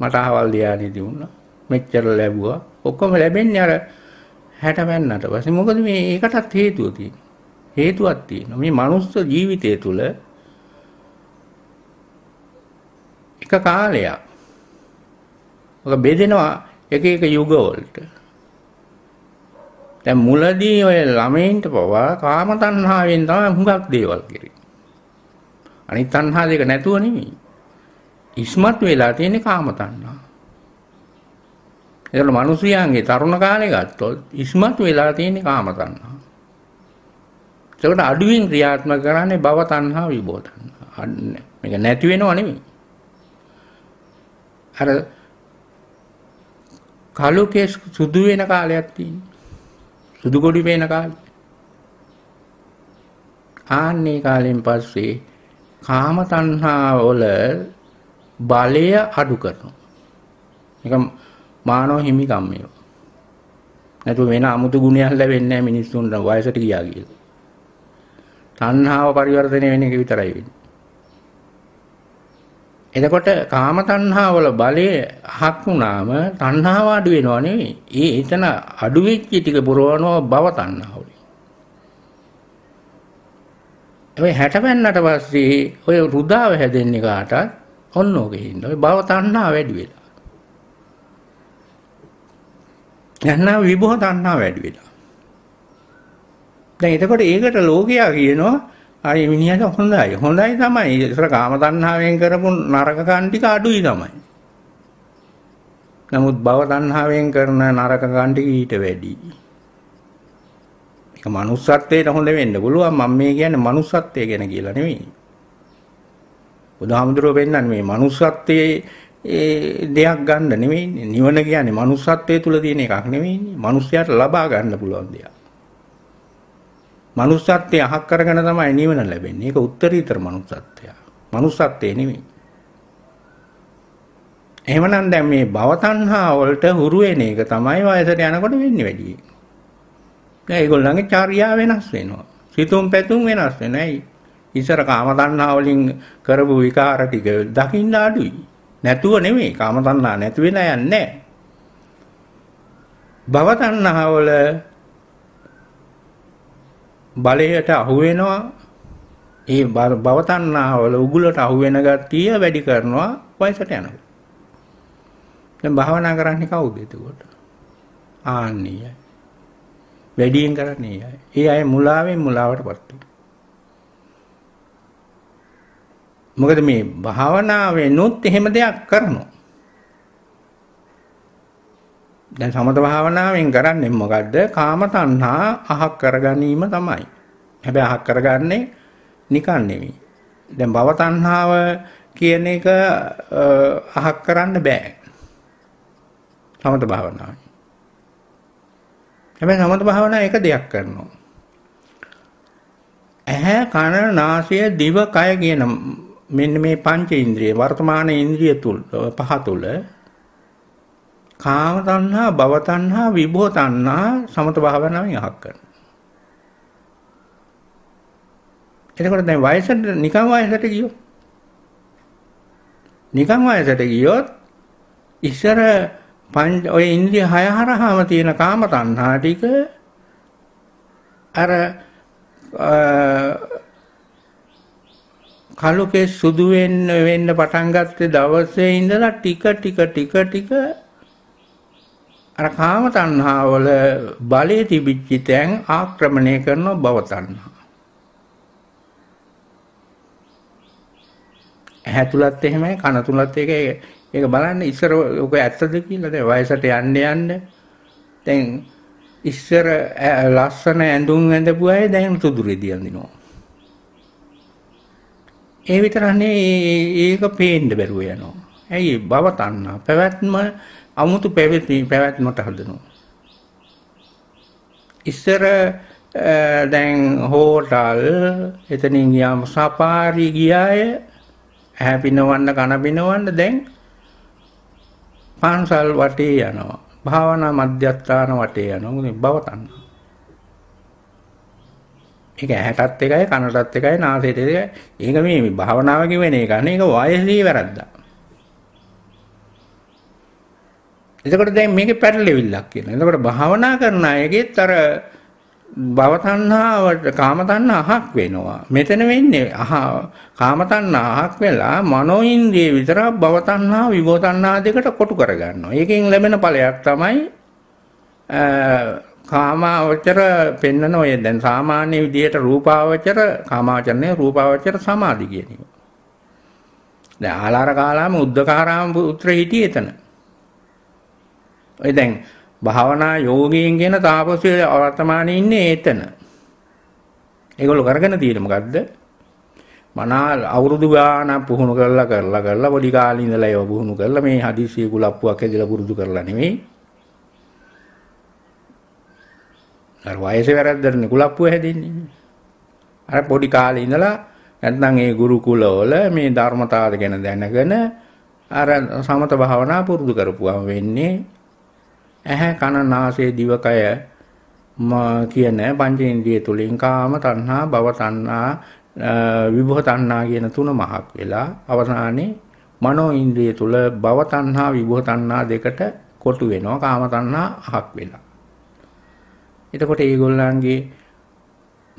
මට අහවල් ධානයේදී වුණා. මෙච්චර ලැබුවා. ඔක්කොම ලැබෙන්නේ අර 60 පෙන්නට පස්සේ. මොකද මේ ඒකටත් හේතුව තියෙනවා. හේතුවක් තියෙනවා. මේ මනුස්ස ජීවිතය තුළ එක කාලයක්. ඔක බෙදෙනවා එක එක යුගවලට. දැන් මුලදී ඔය ළමයින්ට පවා කාම තණ්හාවෙන් තමයි හුඟක් දේවල් කරේ. අනිත් තණ්හා දෙක නැතුව නෙමෙයි. ඉස්මත් වෙලා තියෙන්නේ කාම තණ්හා. ඒතර මිනිස්යාගේ තරුණ කාලේ ගත්තොත් ඉස්මත් වෙලා තියෙන්නේ කාම තණ්හා. ඒකට අඩුවෙන් ක්‍රියාත්මක කරන්නේ භව තණ්හා විභව තණ්හා. මේක නැති වෙනව නෙමෙයි. අර කලු කෙස් සුදු වෙන කාලයක් තියෙනවා. සුදු ගොඩි පේන කාලේ. ආන්නේ කාලෙන් පස්සේ කාම තණ්හා වල බලය අඩු කරනවා. ඒක මානව හිමිකම් මේක. නැතු වෙන 아무තු ගුණයක් ලැබෙන්නේ නැහැ මිනිස්සුන්ට වයසට ගියා කියලා. තණ්හාව පරිවර්තනය වෙන එක විතරයි වෙන්නේ. එතකොට කාම තණ්හාවල බලය අහක් වුණාම තණ්හාව අඩු වෙනවා නෙවෙයි. ඒ එතන අඩු වෙච්ච ටික පුරවනවා භව තණ්හාවලි. ඔය 60 වෙන්නට පස්සේ ඔය රුදාව හැදෙන්නේ කාටත් ඔන්න ඕකේ ඉන්න. ඔය භව තණ්හා වැඩි වෙලා. යන්නා විභව තණ්හා වැඩි වෙලා. දැන් එතකොට ඒකට ලෝකයා කියනවා ආයේ විනියට හොඳයි. හොඳයි තමයි. ඒතර කාම තණ්හාවෙන් කරපු නරක කන්ටික අඩුයි තමයි. නමුත් භව තණ්හාවෙන් කරන නරක කන්ටික ඊට වැඩි. ඒක manussත්වයට හොඳ වෙන්න පුළුවන්. මම මේ කියන්නේ manussත්වය ගැන කියලා නෙවෙයි. බුදුහාමුදුරුවෝ පෙන්නන්නේ මේ manussත්වයේ ඒ දෙයක් ගන්න නෙවෙයි. නිවන කියන්නේ manussත්වයේ තුල තියෙන එකක් නෙවෙයි. මිනිස්යාට ලබා ගන්න පුළුවන් දෙයක්. මනුස්සත්වයේ අහක් කරගෙන තමයි නිවන ලැබෙන්නේ. ඒක උත්තරීතර මනුස්සත්වය. මනුස්සත්වයේ නෙමෙයි. එහෙමනම් දැන් මේ භව තණ්හා වලට හුරු වෙන එක තමයි වයසට යනකොට වෙන්නේ වැඩි. දැන් ඒගොල්ලන්ගේ චර්යා වෙනස් වෙනවා. සිතුම් පැතුම් වෙනස් වෙනවා. ඇයි? ඉස්සර කාම තණ්හා වලින් කරපු විකාර ටික දකින්න අඩුයි. නැතුව නෙමෙයි කාම තණ්හා නැති වෙලා යන්නේ. භව තණ්හා වල බලයට අහුවෙනවා ඒ භව තණ්හාවල උගුලට අහුවෙන ගතිය වැඩි කරනවා වයසට යනකොට. දැන් භාවනා කරන්නේ කවුද එතකොට? ආන්නේය. වැඩියෙන් කරන්නේ අය. ඒ අය මුලාවෙන් මුලාවටපත් වෙනවා. මොකද මේ භාවනාවෙනුත් එහෙම දෙයක් කරනවා. දැන් සමත භාවනාවෙන් කරන්නේ මොකද්ද? කාම තණ්හා අහක් කරගැනීම තමයි. හැබැයි අහක් කරගන්නේ නිකන් නෙමෙයි. දැන් භව තණ්හාව කියන එක අහක් කරන්න බෑ. සමත භාවනාවෙන්. හැබැයි සමත භාවනාව එක දෙයක් කරනවා. ඇහැ කන නාසය දිව කය කියන මෙන්න මේ පංච ඉන්ද්‍රිය වර්තමාන ඉන්ද්‍රිය තුල පහ තුල කාම තණ්හා, භව තණ්හා, විභව තණ්හා සමත භාවනාවෙන් අහක් කරනවා. එතකොට දැන් වයසට නිකම් වයසට ගියෝ. නිකම් වයසට ගියොත් ඉස්සර පංච ඔය ඉන්ද්‍රිය හය හරහාම තියෙන කාම තණ්හා ටික අර කලුකේ සුදු වෙන්න වෙන්න පටන් ගත්තේ දවසේ ඉඳලා ටික ටික ටික ටික අර කාම තණ්හාවල බලයේ තිබිච්ච තැන් ආක්‍රමණය කරන භව තණ්හා. ඇහැ තුලත් එහෙමයි කන තුලත් ඒක ඒක බලන්න ඉස්සර ඔක ඇත්තද කියලා දැන් වයසට යන්න යන්න දැන් ඉස්සර ලස්සන ඇඳුම් ඇඳපු අය දැන් සුදුරෙදි අඳිනවා. ඒ විතරනේ ඒක පේන්න බැරුව යනවා. ඇයි භව තණ්හා පැවැත්ම අමුතු පැවැත්ම පැවැත්මට හදනවා. ඉස්සර දැන් හෝටල් එතනින් ගියාම සපාරි ගියාය ඇහැ පිනවන්න කන පිනවන්න දැන් පන්සල් වටේ යනවා භාවනා මධ්‍යස්ථාන වටේ යනවා මොකද බවතන්න ඒක ඇහැටත් එකයි කනටත් එකයි නාසයට එකයි ඒක මේ භාවනාව කිවෙන එක නේ ඒක වයසේ වැරද්දා එතකොට දැන් මේකේ පැටලෙවිල්ලක් කියලා. එතකොට භාවනා කරන අයගෙත් අර භව තණ්හාවට කාම තණ්හාවක් වෙනවා. මෙතන වෙන්නේ අහ කාම තණ්හාවක් වෙලා මනෝ ඉන්ද්‍රිය විතර භව තණ්හා විභව තණ්හා දෙකට කොටු කරගන්නවා. ඒකෙන් ලැබෙන ඵලයක් තමයි කාමාවචර පෙන්නන ඔය දැන් සාමාන්‍ය විදිහට රූපාවචර කාමාවචරනේ රූපාවචර සමාධි කියන එක. දැන් ආලාර කාලාම උද්දකාරාම පුත්‍ර හිටියේ එතන. ඒ දැන් භාවනා යෝගීන් කියන තාපසය වර්තමානයේ ඉන්නේ එතන. ඒගොල්ලෝ කරගෙන තියෙන්නේ මොකද්ද? මනා අවුරුදු ගාන පුහුණු කරලා කරලා කරලා පොඩි කාලේ ඉඳලා ඒව පුහුණු කරලා මේ හදිසිය කුලප්පුවක් ඇදලා පුරුදු කරලා නෙමෙයි. අර වයසේ වැරද්දටනේ කුලප්පුව හැදෙන්නේ. අර පොඩි කාලේ ඉඳලා නැත්නම් ඒ ගුරුකුලවල මේ ධර්මතාවය ගැන දැනගෙන අර සමත භාවනා පුරුදු කරපුවාම වෙන්නේ ඇහැ කන නාසය දිවකය කියන පංච ඉන්ද්‍රිය තුලින් කාම තණ්හා භව තණ්හා විභව තණ්හා කියන තුන මහක් වෙලා අවසානයේ මනෝ ඉන්ද්‍රිය තුල භව තණ්හා විභව තණ්හා දෙකට කොටු වෙනවා කාම තණ්හා අහක් වෙලා. එතකොට මේගොල්ලන්ගේ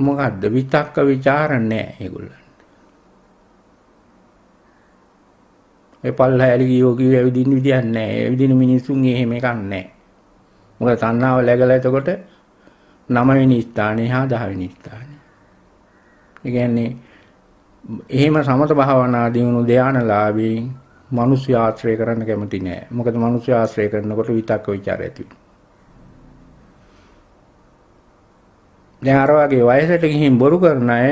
මොකද්ද විතක්ක ਵਿਚාර නැහැ මේගොල්ලන්ට. ඒ පල්ලා ඇලි ගියෝ කිව්ව ඇවිදින්න විදියක් නැහැ. ඇවිදින මිනිසුන් එහෙම එකක් නැහැ. මොකද තණ්හාව läගලා එතකොට 9 වෙනි ස්ථානේ හා 10 වෙනි ස්ථානේ. ඒ කියන්නේ එහෙම සමත භාවනා දිනු ධානලාභී මිනිස්සු ආශ්‍රය කරන්න කැමති නෑ. මොකද මිනිස්සු ආශ්‍රය කරනකොට විතක්ක ਵਿਚාර ඇති වෙනවා. වගේ වයසට ගිහින් බොරු කරන අය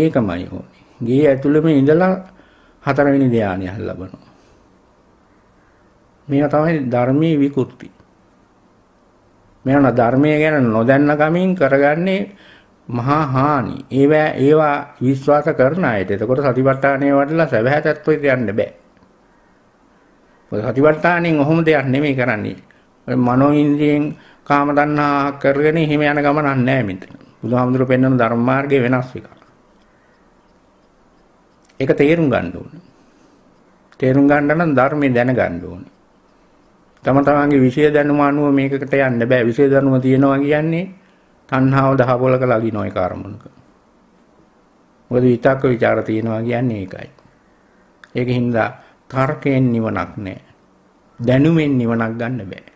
ඒකමයි ඕනේ. ගේ ඇතුළෙම ඉඳලා හතරවෙනි ධානය ලබනවා. මේවා තමයි ධර්මයේ විකෘති. මේවන ධර්මය ගැන නොදැන්න කමින් කරගන්නේ මහා හානි. ඒවා ඒවා විශ්වාස කරන අයට. එතකොට සතිපට්ඨානය වඩලා සබහැ තත්ත්වයට යන්න බෑ. මොකද සතිපට්ඨානෙන් ඔහොම දෙයක් නෙමෙයි කරන්නේ. මනෝ ඉන්ද්‍රියෙන් කාම තණ්හා කරගෙන හිම යන ගමනක් නෑ මෙතන. බුදුහාමුදුරුවෝ පෙන්වන ධර්ම මාර්ගයේ වෙනස් එකක්. ඒක තේරුම් ගන්න ඕනේ. තේරුම් ගන්න නම් ධර්මයේ දැනගන්න ඕනේ. තම තමන්ගේ විෂය දැනුම අනුව මේකට යන්න බෑ. විෂය දැනුම තියෙනවා කියන්නේ තණ්හාව දහබලක ලගින ඔය කාර්මණක. මොකද විතක්ක ਵਿਚාර තියෙනවා කියන්නේ ඒකයි. ඒක හින්දා තර්කයෙන් නිවනක් නෑ. දැනුමෙන් නිවනක් ගන්න බෑ.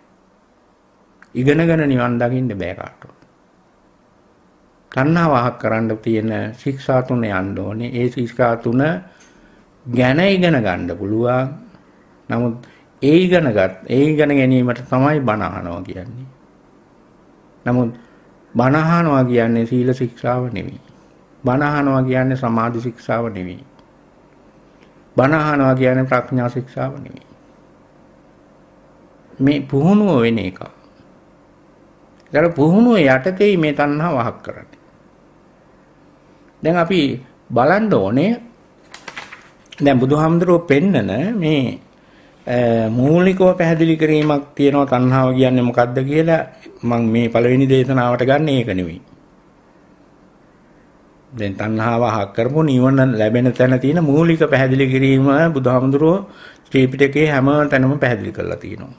ඉගෙනගෙන නිවන් දකින්න බෑ කාටවත්. තණ්හාවහක් කරන්න තියෙන ශික්ෂා තුන යන්න ඕනේ. ඒ ශික්ෂා තුන ගැන ඉගෙන ගන්න පුළුවන්. නමුත් ඒ ඉගෙන ගත් ඒ ඉගෙන ගැනීමට තමයි බණ අහනවා කියන්නේ. නමුත් බණ අහනවා කියන්නේ සීල ශික්ෂාව නෙවෙයි. බණ අහනවා කියන්නේ සමාධි ශික්ෂාව නෙවෙයි. බණ අහනවා කියන්නේ ප්‍රඥා ශික්ෂාව නෙවෙයි. මේ පුහුණුව වෙන එක. ඒතර පුහුණුව යටතේ මේ තණ්හා වහක් කරන්නේ. දැන් අපි බලන්න ඕනේ දැන් බුදුහාමුදුරුවෝ පෙන්නන මේ මූලිකව පැහැදිලි කිරීමක් තියෙනවා තණ්හාව කියන්නේ මොකක්ද කියලා මම මේ පළවෙනි දේශනාවට ගන්න ඒක නෙවෙයි. දැන් තණ්හාව හක් කරපු නිවන ලැබෙන තැන තියෙන මූලික පැහැදිලි කිරීම බුදුහාමුදුරුවෝ ත්‍රිපිටකයේ හැම තැනම පැහැදිලි කරලා තියෙනවා.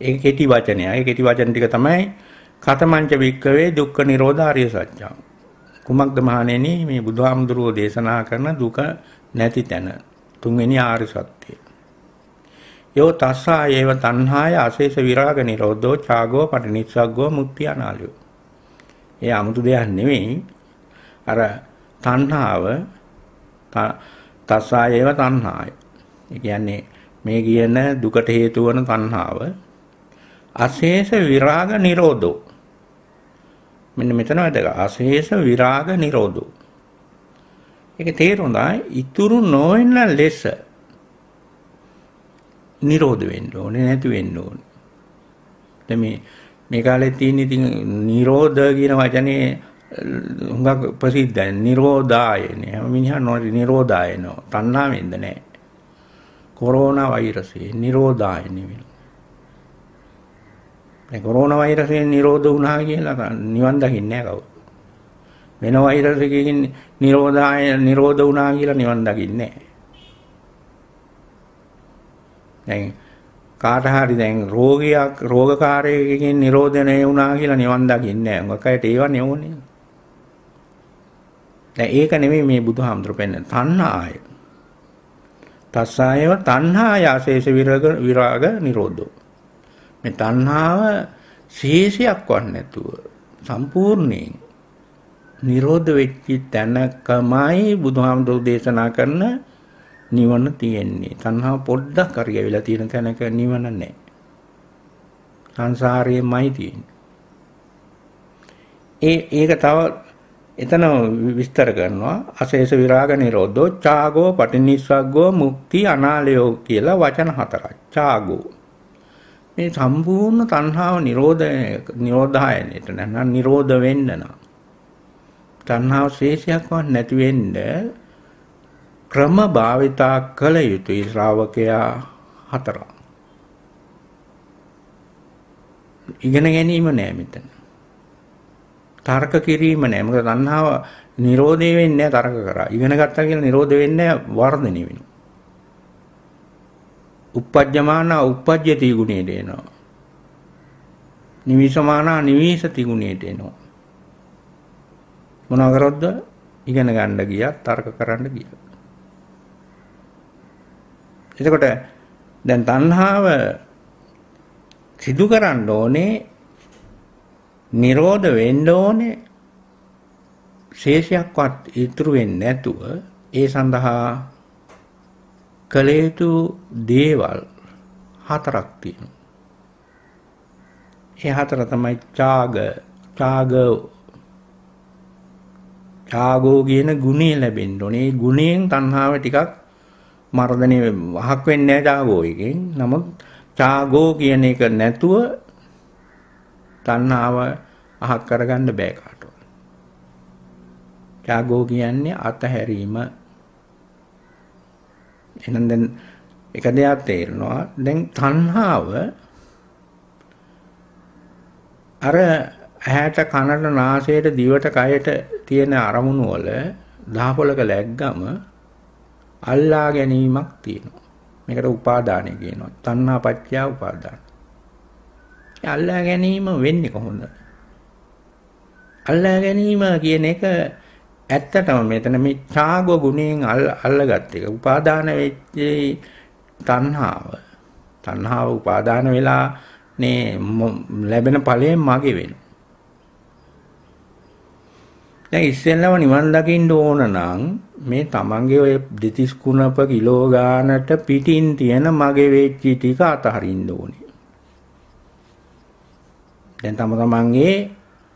ඒක කෙටි වචනය. ඒ කෙටි වචන ටික තමයි කතමංච වික්කවේ දුක්ඛ නිරෝධ ආර්ය සත්‍යං. කුමක්ද මහණෙනි මේ බුදුහාමුදුරුවෝ දේශනා කරන දුක නැති තැන තුන්වෙනි ආර්ය සත්‍යය. යෝ තස්සා ඒව තණ්හාය අශේෂ විරාග නිරෝධෝ ඡාගෝ පටිනිස්සග්ගෝ මුක්ති අනාලයෝ. ඒ 아무තු දෙයක් නෙමෙයි. අර තණ්හාව තස්සා ඒව තණ්හාය. ඒ කියන්නේ මේ කියන දුකට හේතු වන තණ්හාව අශේෂ විරාග නිරෝධෝ. මෙන්න මෙතන වැදගත්. අශේෂ විරාග නිරෝධෝ. ඒක තේරුණා. ඉතුරු නොවන ලෙස නිරෝධ වෙන්න ඕනේ නැති වෙන්න ඕනේ. දැන් මේ මේ කාලේ තියෙන ඉතින් නිරෝධ කියන වචනේ හුඟක් ප්‍රසිද්ධයි. නිරෝධායනේ. හැම මිනිහා නෝරි නිරෝධායනෝ. තණ්හාවෙන්ද නැහැ. කොරෝනා වෛරසයේ නිරෝධායනේ වෙන. මේ කොරෝනා වෛරසයෙන් නිරෝධ වුණා කියලා නිවන් දකින්නේ නැහැ කවුරු. වෙන වෛරසකින් නිරෝධාය නිරෝධ වුණා කියලා නිවන් දකින්නේ නැහැ. දැන් කාට හරි දැන් රෝගියක් රෝගකාරයෙකුගෙන් නිරෝධනය වුණා කියලා නිවන් දකින්නේ නැහැ. උඟක් අයට ඒව නෙවුනේ. දැන් ඒක නෙමෙයි මේ බුදුහාමුදුරු පෙන්නන තණ්හාය. තස්සායව තණ්හාය ආශේෂ විරග විරාග නිරෝධෝ. මේ තණ්හාව ශේෂයක් වන් නැතුව සම්පූර්ණයෙන් නිරෝධ වෙච්ච තැනකමයි බුදුහාමුදුරු දේශනා කරන නිවන තියෙන්නේ. තණ්හාව පොඩ්ඩක් හරි ඇවිලා තියෙන තැනක නිවන නැහැ. සංසාරයේමයි තියෙන්නේ. ඒ ඒක තව එතන විස්තර කරනවා අශේෂ විරාග නිරෝධෝ චාගෝ පටිනිස්සග්ගෝ මුක්ති අනාලයෝ කියලා වචන හතරක්. චාගෝ මේ සම්පූර්ණ තණ්හාව නිරෝධය නිරෝධායනයට නැත්නම් නිරෝධ වෙන්න නම් තණ්හාව ශේෂයක්වත් නැති වෙන්නේ ක්‍රම භාවිතා කළ යුතුයි ශ්‍රාවකයා හතරක්. ඉගෙන ගැනීම නෑ මෙතන. තර්ක කිරීම නෑ. මොකද තණ්හාව නිරෝධය වෙන්නේ නෑ තර්ක කරා. ඉගෙන ගත්තා කියලා නිරෝධ වෙන්නේ නෑ වර්ධනය වෙනවා. uppajjamana uppajjati ගුණයට එනවා. නිවිසමානා නිවිසති ගුණයට එනවා. මොනවා කරොත්ද? ඉගෙන ගන්න ගියත් තර්ක කරන්න ගියත් එතකොට දැන් තණ්හාව සිදු කරන්න ඕනේ නිරෝධ වෙන්න ඕනේ ශේෂයක්වත් ඉතුරු වෙන්නේ නැතුව ඒ සඳහා කළ යුතු දේවල් හතරක් තියෙනවා. ඒ හතර තමයි ඡාග, ඡාග ඡාගෝ කියන ගුණය ලැබෙන්න ඕනේ. ගුණයෙන් තණ්හාව ටිකක් මර්ධනේ වහක් වෙන්නේ නැහැ ඡාගෝ එකෙන්. නමුත් ඡාගෝ කියන එක නැතුව තණ්හාව අහක් කරගන්න බෑ කාටවත්. ඡාගෝ කියන්නේ අතහැරීම. එහෙනම් දැන් එක දෙයක් තේරෙනවා. දැන් තණ්හාව අර ඇහැට කනට නාසයට දිවට කයට තියෙන අරමුණු වල දහපොලක läggම අල්ලා ගැනීමක් තියෙනවා. මේකට උපාදානය කියනවා. තණ්හා පත්‍ය උපාදාන. අල්ලා ගැනීම වෙන්නේ කොහොමද? අල්ලා ගැනීම කියන එක ඇත්තටම මෙතන මේ ඡාග ගුණයෙන් අල්ලගත් එක. උපාදාන වෙච්චේ තණ්හාව. තණ්හාව උපාදාන වෙලා නේ ලැබෙන ඵලයෙන් මගේ වෙනවා. දැන් ඉස්සෙල්ලම නිවන් දකින්න ඕන නම් මේ තමන්ගේ ඔය දෙතිස් කුණප කිලෝ ගානට පිටින් තියෙන මගේ වෙච්චි ටික අතහරින්න ඕනේ. දැන් තම තමන්ගේ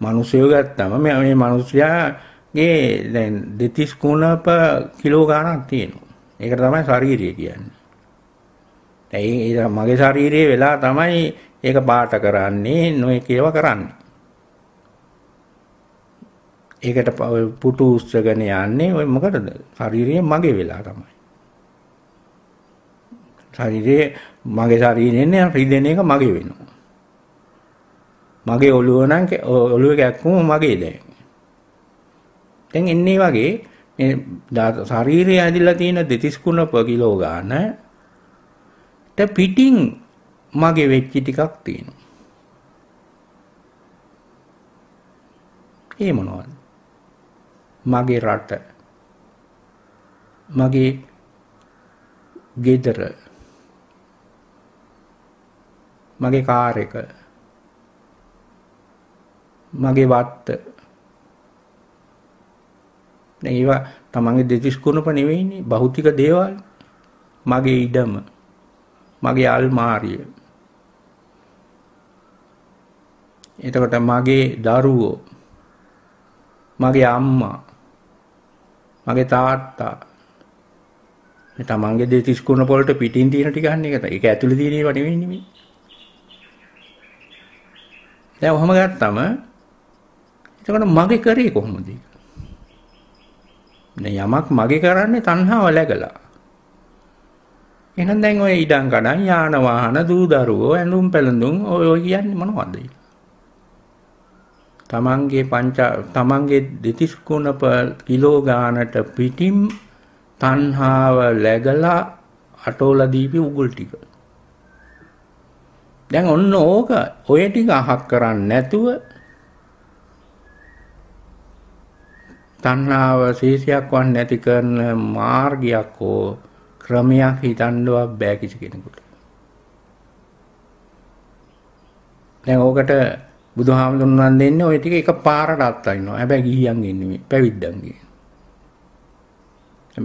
මිනිස්සුයෝ ගත්තම මේ මේ මිනිස්යාගේ දැන් දෙතිස් කුණප කිලෝ ගානක් තියෙනවා. ඒකට තමයි ශාරීරිය කියන්නේ. දැන් මගේ ශාරීරියේ වෙලා තමයි ඒක පාට කරන්නේ, නොඒක ඒවා කරන්නේ. ඒකට පුටු උස්සගෙන යන්නේ ඔය මොකටද? ශරීරය මගේ වෙලා තමයි. ශරීරයේ මගේ ශරීරයෙන් නේ රිදෙන එක මගේ වෙනවා. මගේ ඔළුව නම් ඔළුවේ කැක්කුම මගේ දැන්. දැන් එන්නේ වගේ මේ ශරීරය ඇදිලා තියෙන දෙතිස් කුණප කිලෝ ගන්න ට පිටින් මගේ වෙච්චි ටිකක් තියෙනවා. ඒ මොනවද? මගේ රට මගේ ගෙදර මගේ කාර් එක මගේ වත්ත ඒවා තමන්ගේ දෙතිස් කුණප නෙවෙයිනේ භෞතික දේවල් මගේ ඉඩම මගේ අල්මාරිය එතකොට මගේ දරුවෝ මගේ අම්මා මගේ තාත්තා මේ තමන්ගේ දේ තිස්කුණ පොළට පිටින් තියෙන ටික ගන්න එක ඒක ඇතුලේ තියෙන ඒවා නෙවෙයි නෙමෙයි දැන් ඔහම ගත්තම එතකොට මගේ කරේ කොහොමද නේ යමක් මගේ කරන්නේ තණ්හාව läගලා එහෙනම් දැන් ඔය ඉඩම් ගණන් යාන වාහන දූ දරුවෝ ඇඳුම් පැළඳුම් ඔය ඔය කියන්නේ මොනවද ඒක තමන්ගේ පංච තමන්ගේ දෙතිස් කුණප කිලෝ ගානට පිටින් තණ්හාව läගලා අටෝලා දීපි උගුල් ටික. දැන් ඔන්න ඕක ඔය ටික අහක් කරන්නේ නැතුව තණ්හාව ශේෂයක් වන් නැති කරන මාර්ගයක් හෝ ක්‍රමයක් හිතන්නවත් බෑ කිසි කෙනෙකුට. දැන් ඕකට බුදුහාමුදුරන් නම් දෙන්නේ ওই ටික එක පාරට අත්හරිනවා. හැබැයි ගිහියන් එන්නේ මේ පැවිද්දන්ගේ.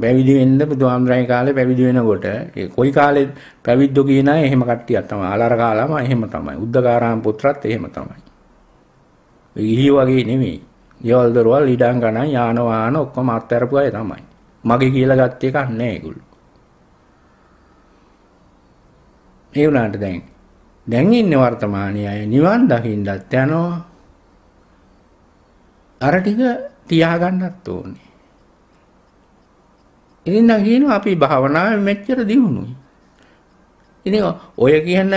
පැවිදි වෙන්න බුදුහාමුදුරන් කාලේ පැවිදි වෙනකොට ඒ කොයි කාලේ පැවිද්දෝ කියන අය එහෙම කට්ටියක් තමයි. අලර කාලම එහෙම තමයි. උද්දකාරාම පුත්‍රත් එහෙම තමයි. ගිහි වගේ නෙමෙයි. ගෙවල් දොරවල් ඉඩම් ගණන් යාන වාහන ඔක්කොම අත්හැරපු අය තමයි. මගේ කියලා ගත්ත එකක් නෑ ඒගොල්ලෝ. ඒ වුණාට දැන් දැන් ඉන්නේ වර්තමානයේ අය නිවන් දකින්නත් යනවා. අර ටික තියාගන්නත් ඕනේ. ඉතින් නම් කියනවා අපි භාවනාවේ මෙච්චර දියුණුයි. ඉතින් ඔය කියන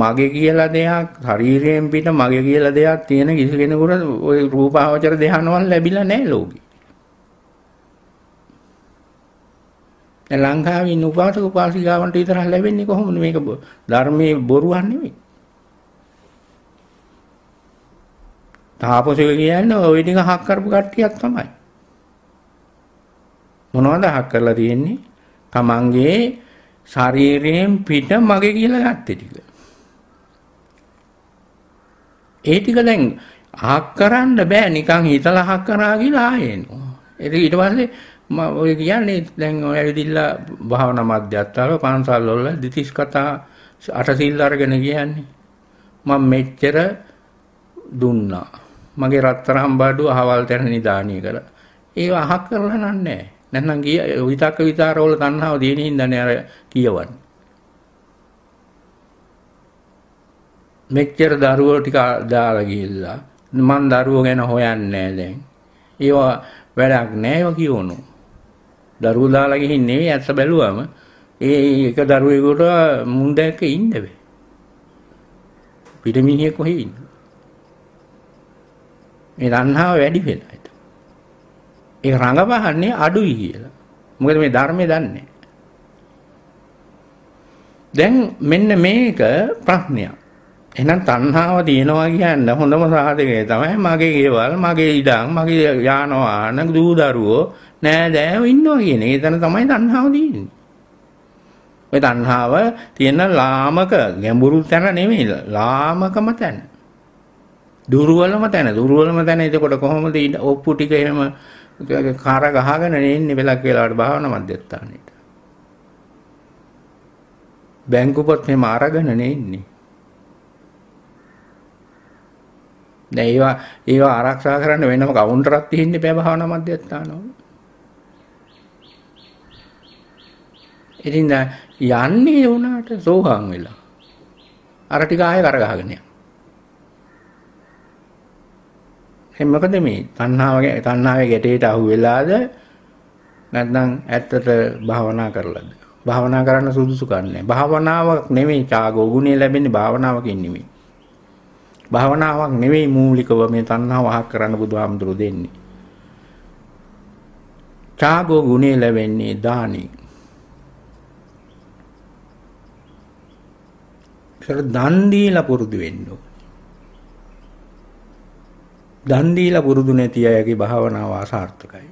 මගේ කියලා දෙයක් ශරීරයෙන් පිට මගේ කියලා දෙයක් තියෙන කිසි කෙනෙකුට ওই රූපාවචර ධානවල ලැබිලා නැහැ ලෝකේ. දැන් ලංකාවේ ඉන්න උපාසක උපාසිකාවන්ට විතරක් ලැබෙන්නේ කොහොමද මේක ධර්මයේ බොරුවක් නෙමෙයි. තාපසය කියන්නේ ওই ටික හක් කරපු කට්ටියක් තමයි. මොනවද හක් කරලා තියෙන්නේ? තමන්ගේ ශරීරයෙන් පිට මගේ කියලා ගත්තේ ටික. ඒ ටික දැන් හක් කරන්න බෑ නිකන් හිතලා හක් කරා කියලා ආයෙනවා. ඒක ඊට පස්සේ මම ඔය කියන්නේ දැන් ඔය ඇවිදilla භාවනා මධ්‍යස්ථාන පන්සල් වල දිතිස් කතා අටසිල් අරගෙන කියන්නේ මම මෙච්චර දුන්නා මගේ රත්තරම් බඩුව අහවල් තැන නිදාණී කරලා ඒව අහක් කරලා නන්නේ නැත්නම් ගිය විතක්ක විතාරවල තණ්හාව දෙන හින්දානේ අර කියවන්නේ මෙච්චර දරුවෝ ටික දාලා ගිහිල්ලා මං දරුවෝ ගැන හොයන්නේ නැහැ දැන් ඒවා වැඩක් නැහැ ඒවා කියවනවා දරුවෝ දාලා ගිහින් නෙවෙයි ඇත්ත බැලුවම ඒ එක දරුවෙකුට මුන්දැක ඉන්න බෑ. පිටමිනිය කොහෙ ඉන්න? මේ තණ්හාව වැඩි වෙලා ඒක. ඒ රඟපහන්නේ අඩුයි කියලා. මොකද මේ ධර්මයේ දන්නේ. දැන් මෙන්න මේක ප්‍රඥාවක්. එහෙනම් තණ්හාව තියෙනවා කියන්න හොඳම සාධකය තමයි මගේ ගෙවල්, මගේ ඉඩම්, මගේ යාන වාහන, දූ දරුවෝ නෑ දෑව ඉන්නවා කියන එක. එතන තමයි තණ්හාව තියෙන්නේ. ඔය තණ්හාව තියෙන ලාමක ගැඹුරු තැන නෙමෙයි ලාමකම තැන. දුර්වලම තැන. දුර්වලම තැන එතකොට කොහොමද ඔප්පු ටික එහෙම කර ගහගෙන ඉන්නේ වෙලක් වෙලාවට භාවනා මධ්‍යස්ථානෙට. බැංකු පොත් මෙහෙම අරගෙන ඉන්නේ. දැන් ඒවා ඒවා ආරක්ෂා කරන්න වෙනම කවුන්ටරක් තියෙන්නේ බෑ භාවනා මධ්‍යස්ථානවල. ඉතින් යන්නේ වුණාට සෝහන් වෙලා. අර ටික ආයෙ කරගහගෙන යනවා. එහෙනම් මොකද මේ තණ්හාවගේ තණ්හාවේ ගැටේට අහු වෙලාද නැත්නම් ඇත්තට භාවනා කරලාද? භාවනා කරන්න සුදුසු කන්නේ. භාවනාවක් නෙමෙයි ඡාගෝ ගුණේ ලැබෙන්නේ භාවනාවකින් නෙමෙයි. භාවනාවක් නෙමෙයි මූලිකව මේ තණ්හාව අහක් කරන්න බුදුහාමුදුරු දෙන්නේ. ඡාගෝ ගුණේ ලැබෙන්නේ දානේ. ඒකට දන් දීලා පුරුදු වෙන්න ඕනේ. දන් දීලා පුරුදු නැති අයගේ භාවනාව අසාර්ථකයි.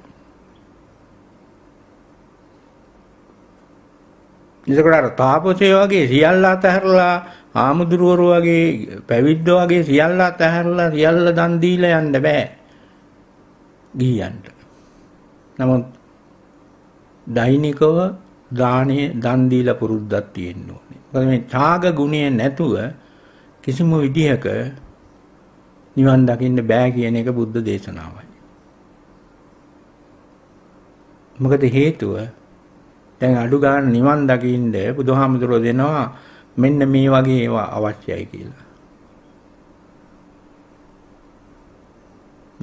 එතකොට අර තාපසේ වගේ සියල්ල අතහැරලා ආමුදුරවරු වගේ පැවිද්දෝ වගේ සියල්ල අතහැරලා සියල්ල දන් දීලා යන්න බෑ. ගියන්ට. නමුත් දෛනිකව දානේ දන් දීලා පුරුද්දක් තියෙන්න ඕනේ. මොකද මේ ත්‍රාග ගුණය නැතුව කිසිම විදිහක නිවන් දකින්න බෑ කියන එක බුද්ධ දේශනාවයි. මොකද හේතුව දැන් අඩු ගන්න නිවන් දකින්න බුදුහාමුදුරුවෝ දෙනවා මෙන්න මේ වගේ ඒවා අවශ්‍යයි කියලා.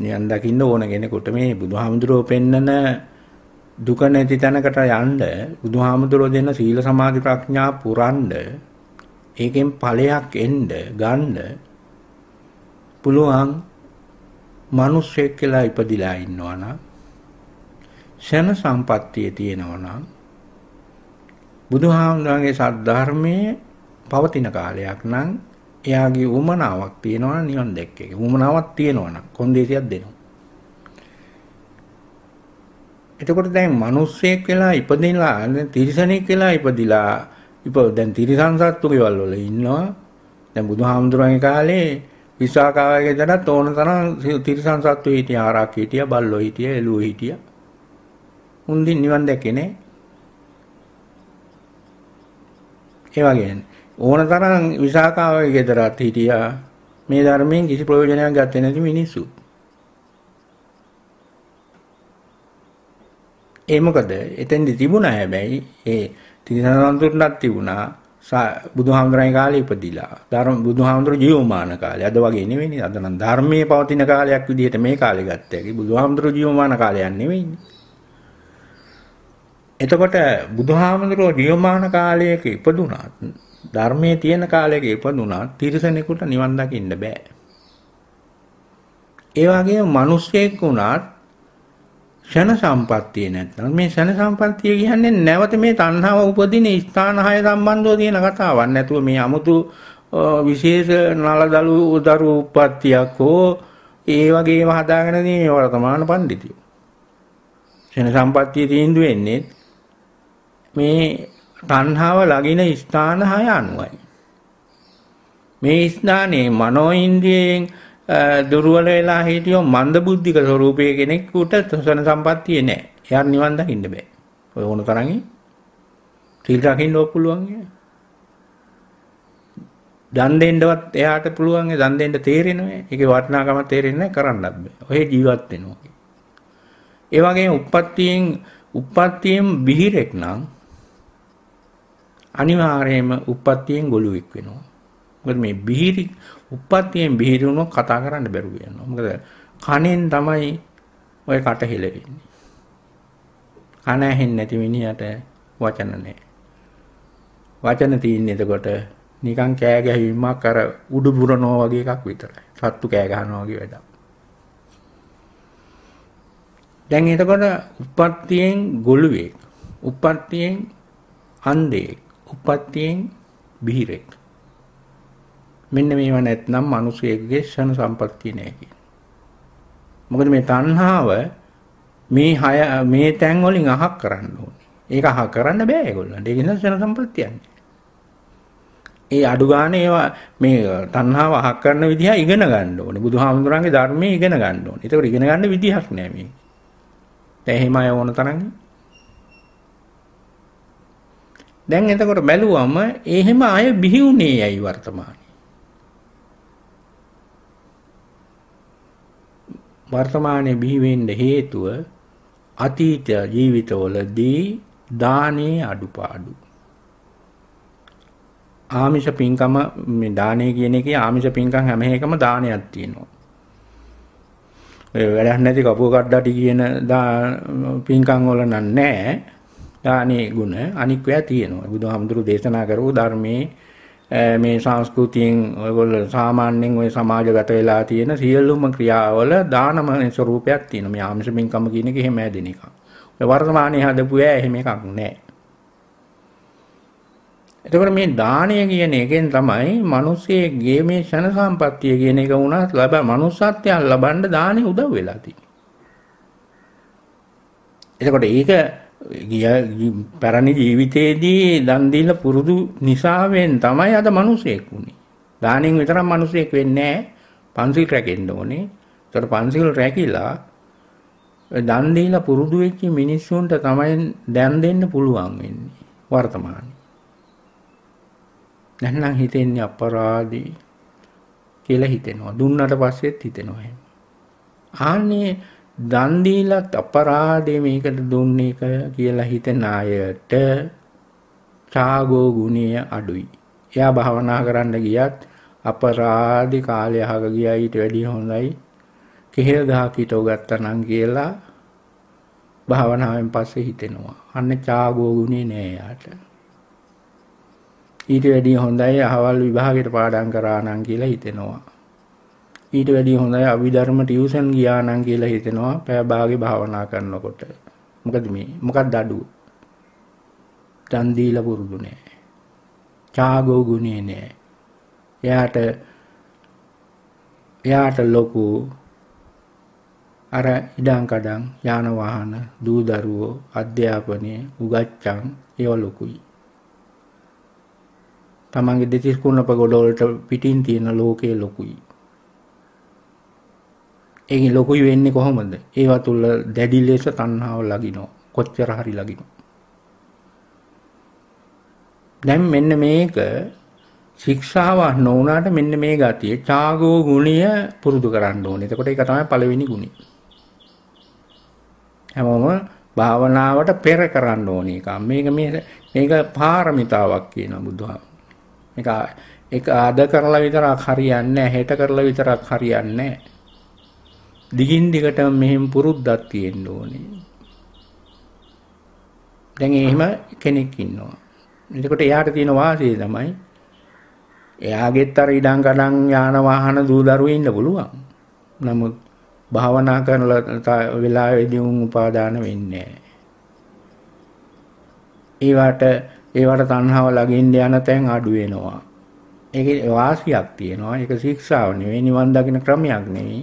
නිවන් දකින්න ඕන කෙනෙකුට මේ බුදුහාමුදුරුවෝ පෙන්නන දුක නැති තැනකට යන්න බුදුහාමුදුරෝ දෙන සීල සමාධි ප්‍රඥා පුරන්න ඒකෙන් ඵලයක් එන්න ගන්න පුළුවන් මිනිස්සෙක් කියලා ඉපදිලා ඉන්නවා නම් ෂණ සම්පත්තිය තියෙනවා නම් බුදුහාමුදුරන්ගේ සද්ධර්මයේ පවතින කාලයක් නම් එයාගේ උමනාවක් තියෙනවා නිවන් දැක්කේ. උමනාවක් තියෙනවා නම් කොන්දේසියක් දෙනවා. එතකොට දැන් මිනිස්සෙක් වෙලා ඉපදිලා තිරිසනෙක් වෙලා ඉපදිලා ඉප දැන් තිරිසන් සත්තු ගෙවල් වල ඉන්නවා. දැන් බුදුහාමුදුරන්ගේ කාලේ විසාකාවගේ දනත් ඕන තරම් තිරිසන් සත්තු හිටිය ආරක් හිටිය බල්ලෝ හිටිය එළුව හිටිය උන්දින් නිවන් දැකේ නේ ඒ වගේ ඕන තරම් විසාකාවගේ දරත් හිටියා මේ ධර්මයෙන් කිසි ප්‍රයෝජනයක් ගත්තේ නැති මිනිස්සු ඒ මොකද එතෙන්දි තිබුණා හැබැයි ඒ තිරිසන්තුන්ටත් තිබුණා බුදුහාමුදුරන් කාලේ ඉපදිලා ධර්ම බුදුහාමුදුර ජීවමාන කාලේ අද වගේ නෙවෙයිනේ අද නම් ධර්මයේ පවතින කාලයක් විදිහට මේ කාලේ ගත්ත හැකි බුදුහාමුදුර ජීවමාන කාලයක් නෙවෙයිනේ එතකොට බුදුහාමුදුරෝ ජීවමාන කාලයක ඉපදුණත් ධර්මයේ තියෙන කාලයක ඉපදුණත් තිරිසනෙකුට නිවන් දකින්න බෑ. ඒ වගේම මිනිස්සෙක් වුණත් ෂණ සම්පත්තිය නැත්නම් මේ ෂණ සම්පත්තිය කියන්නේ නැවත මේ තණ්හාව උපදින ස්ථාන හය සම්බන්ධව තියෙන කතාවක් නැතුව මේ 아무තු විශේෂ නලදලු දරු උප්පත්තියක් හෝ ඒ වගේම හදාගෙන තියෙන වර්තමාන පඬිතිය. ෂණ සම්පත්තිය තීන්දුව වෙන්නේ මේ තණ්හාව ලගින ස්ථාන හය අනුවයි. මේ ස්ථානයේ මනෝ ඉන්ද්‍රියෙන් දුර්වල වෙලා හිටියෝ මන්ද බුද්ධික ස්වරූපයේ කෙනෙකුට සන සම්පත්තිය නැහැ. එයාට නිවන් දකින්න බෑ. ඔය ඕන තරම් සීල් රකින්න ඕක පුළුවන්. දන් දෙන්නවත් එයාට පුළුවන්. දන් දෙන්න තේරෙනවා. ඒකේ වටිනාකම තේරෙන්නේ කරන්නත් බෑ. ඔය ජීවත් වෙනවා. ඒ වගේම උප්පත්තියෙන් උප්පත්තියෙන් බිහිරෙක් නම් අනිවාර්යයෙන්ම උප්පත්තියෙන් ගොළුෙක් වෙනවා. මොකද මේ බිහිරි උප්පත්තියෙන් බිහිරි වුණොත් කතා කරන්න බැරුව යනවා. මොකද කනෙන් තමයි ඔය කට හෙලෙන්නේ. කන ඇහෙන්නේ නැති මිනිහට වචන නැහැ. වචන තියෙන්නේ එතකොට නිකන් කෑ ගැහීමක් අර උඩු බුරනෝ වගේ එකක් විතරයි. සත්තු කෑ ගහනවා වගේ වැඩක්. දැන් එතකොට උප්පත්තියෙන් ගොළුවෙක්, උප්පත්තියෙන් අන්ධයෙක්, උප්පත්තියෙන් බිහිරෙක්. මෙන්න මේවා නැත්නම් මිනිසෙකගේ ෂණ සම්පත්තිය නෑ කියන්නේ. මොකද මේ තණ්හාව මේ හය මේ තැන් වලින් අහක් කරන්න ඕනේ. ඒක අහ කරන්න බෑ ඒගොල්ලන්ට. ඒක නිසා ෂණ සම්පත්තියන්නේ. ඒ අඩු ගන්න ඒවා මේ තණ්හාව අහක් කරන විදිහ ඉගෙන ගන්න ඕනේ. බුදුහාමුදුරන්ගේ ධර්මයේ ඉගෙන ගන්න ඕනේ. ඒක ඉගෙන ගන්න විදිහක් නෑ මේ. දැන් එහෙම අය ඕන තරම් දැන් එතකොට බැලුවම එහෙම අය බිහි වුණේ ඇයි වර්තමාන වර්තමානයේ බිහි වෙන්න හේතුව අතීත ජීවිතවලදී දානේ අඩුපාඩු. ආමිෂ පින්කම මේ දානේ කියන එකේ ආමිෂ පින්කම් හැම එකම දානයක් තියෙනවා. ඔය වැඩක් නැති කපුව කඩටි කියන පින්කම් වල නෑ. දානේ ගුණ අනික් ඒවා තියෙනවා. බුදුහාමුදුරු දේශනා කරපු ධර්මයේ මේ සංස්කෘතියෙන් ඔයගොල්ලෝ සාමාන්‍යයෙන් ওই සමාජගත වෙලා තියෙන සියලුම ක්‍රියාවල දානමය ස්වરૂපයක් තියෙනවා. මේ ආමිෂ බින්කම කියන එක එහෙම ඇදෙන එකක්. ඔය වර්තමානයේ හදපු ඈ එහෙම එකක් නැහැ. එතකොට මේ දාණය කියන එකෙන් තමයි මිනිස්සෙගේ මේ ෂණ සම්පත්තිය කියන එක වුණත් ලබා මනුස්සත්වයක් ලබන්න දාණය උදව් වෙලා තියෙන්නේ. එතකොට ඒක ගිය පැරණි ජීවිතයේදී දන් දීලා පුරුදු නිසාවෙන් තමයි අද මිනිසෙක් උනේ. දානෙන් විතරක් මිනිසෙක් වෙන්නේ නැහැ. පන්සිල් රැකෙන්න ඕනේ. ඒතර පන්සිල් රැකිලා දන් දීලා පුරුදු වෙච්ච මිනිස්සුන්ට තමයි දැන් දෙන්න පුළුවන් වෙන්නේ වර්තමානයේ. නැත්නම් හිතෙන්නේ අපරාදී කියලා හිතෙනවා. දුන්නට පස්සෙත් හිතෙනවා එහෙම. ආන්නේ දන්දීලත් අපරාධය මේකට දුන්න එක කියලා හිතන අයට චාගෝ ගුණය අඩුයි. එයා භාවනා කරන්න ගියත් අපරාධි කාලය අහක ගියා ඊට වැඩිය හොඳයි. කෙහෙල් ගහක් හිටව ගත්තනම් කියලා භාවනාවෙන් පස්සේ හිතෙනවා. අන්න චාගෝ ගුණේ නෑ යාට. ඊට වැඩිය හොඳයි අහවල් විභාගයට පාඩම් කරා නම් කියලා හිතෙනවා. ඊට වැඩි හොඳයි අවිධර්ම ටියුෂන් ගියා නම් කියලා හිතෙනවා පෑ භාගේ භාවනා කරනකොට. මොකද මේ මොකක්ද අඩුව? දන් දීලා පුරුදු නෑ. ඡාගෝ ගුණේ නෑ. එයාට එයාට ලොකු අර ඉඩම් කඩම් යාන වාහන දූ දරුවෝ අධ්‍යාපනය උගච්ඡන් ඒව ලොකුයි. තමන්ගේ දෙතිස් කුණප ගොඩවලට පිටින් තියෙන ලෝකයේ ලොකුයි. ඒකින් ලොකුයි වෙන්නේ කොහොමද? ඒවා තුල දැඩි ලෙස තණ්හාව ලගිනවා. කොච්චර හරි ලගිනවා. දැන් මෙන්න මේක ශික්ෂාවක් නොවුනාට මෙන්න මේ ගතිය චාගෝ ගුණය පුරුදු කරන්න ඕනේ. එතකොට ඒක තමයි පළවෙනි ගුණය. හැමෝම භාවනාවට පෙර කරන්න ඕනේ එක. මේක මේ මේක පාරමිතාවක් කියනවා බුදුහාම. මේක ඒක අද කරලා විතරක් හරියන්නේ නැහැ. හෙට කරලා විතරක් හරියන්නේ නැහැ. දිගින් දිගටම මෙහෙම පුරුද්දක් තියෙන්න ඕනේ. දැන් එහෙම කෙනෙක් ඉන්නවා. එතකොට එයාට තියෙන වාසිය තමයි එයාගෙත් අර ඉඩම් ගඩම් යාන වාහන දූ දරුවෝ ඉන්න පුළුවන්. නමුත් භාවනා කරන වෙලාවේදී උන් උපාදාන වෙන්නේ නැහැ. ඒවට ඒවට තණ්හාව ලගින්න යන තැන් අඩු වෙනවා. ඒකේ වාසියක් තියෙනවා. ඒක ශික්ෂාව නෙවෙයි නිවන් දකින ක්‍රමයක් නෙවෙයි.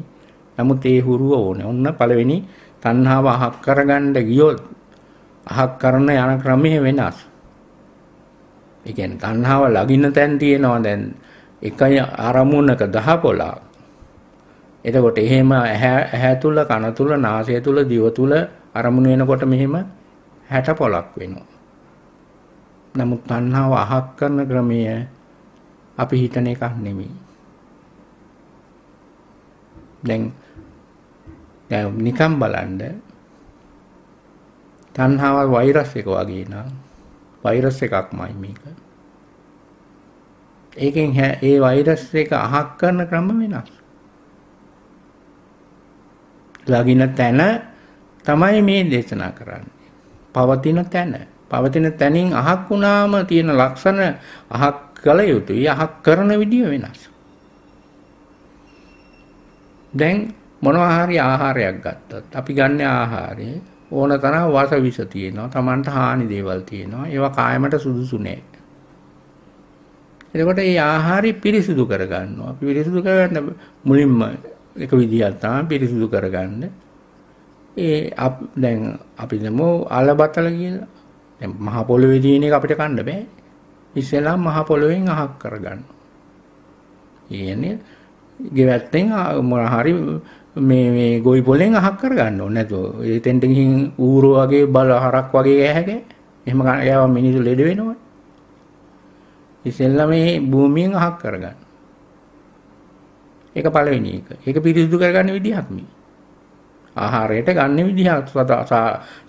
නමුත් ඒ හුරුව ඕනේ. ඔන්න පළවෙනි තණ්හාව අහක් කරගන්න ගියොත් අහක් කරන යන ක්‍රමය වෙනස්. ඒ කියන්නේ තණ්හාව ලගින්න තැන් තියෙනවා දැන් එක අරමුණක 10 පොළක්. එතකොට එහෙම ඇහැ තුල කන තුල නාසය තුල දිව තුල අරමුණු වෙනකොට මෙහෙම 60 පොළක් වෙනවා. නමුත් තණ්හාව අහක් කරන ක්‍රමය අපි හිතන එකක් නෙමෙයි. දැන් දැන් නිකම් බලන්න තණ්හාව වෛරස් එක වගේ නං වෛරස් එකක්මයි මේක. ඒකෙන් ඒ වෛරස් එක අහක් කරන ක්‍රම වෙනස්. ලගින තැන තමයි මේ දේශනා කරන්නේ. පවතින තැන. පවතින තැනින් අහක් වුණාම තියෙන ලක්ෂණ අහක් කළ යුතුයි. අහක් කරන විදිය වෙනස්. දැන් මොනවා හරි ආහාරයක් ගත්තත් අපි ගන්න ආහාරය ඕන තරම් වස විස තියෙනවා Tamanට හානි දේවල් තියෙනවා ඒවා කායමට සුදුසු නෑ එතකොට මේ ආහාරය පිරිසිදු කරගන්නවා පිරිසිදු කරගන්න මුලින්ම එක විදියක් තමයි පිරිසිදු කරගන්න ඒ දැන් අපි දමු අලබතල කියලා දැන් මහ පොළොවේ තියෙන එක අපිට කන්න බෑ ඉස්සෙල්ලා මහ පොළොවෙන් අහක් කරගන්න. කියන්නේ ගෙවැත්තෙන් මොන හරි මේ මේ ගොයි පොලෙන් අහක් කරගන්න ඕනේ නැතුව ඒ තෙන්ට ගිහින් ඌරෝ වගේ බල හරක් වගේ ගෑහකේ එහෙම ගාව මිනිස්සු ලෙඩ වෙනවා ඉතින්ලා මේ භූමියෙන් අහක් කරගන්න ඒක පළවෙනි එක ඒක පිරිසිදු කරගන්න විදිහක් මේ ආහාරයට ගන්න විදිහක්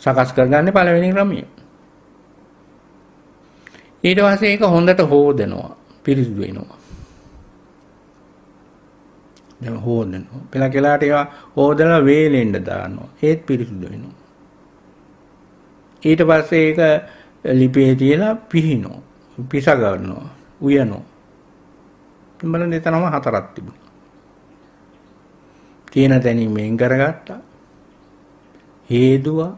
සකස් කරගන්න පළවෙනි ක්‍රමය ඊට පස්සේ ඒක හොඳට හොදනවා පිරිසිදු වෙනවා දැන් හොදනවා. පෙලක් වෙලාට ඒවා හොදලා වේලෙන්න දානවා. ඒත් පිරිසුදු වෙනවා. ඊට පස්සේ ඒක ලිපේ තියලා පිහිනවා. පිස ගන්නවා. උයනවා. බලන්න එතනම හතරක් තිබුණා. තියෙන තැනින් මෙන් කරගත්තා. හේදුවා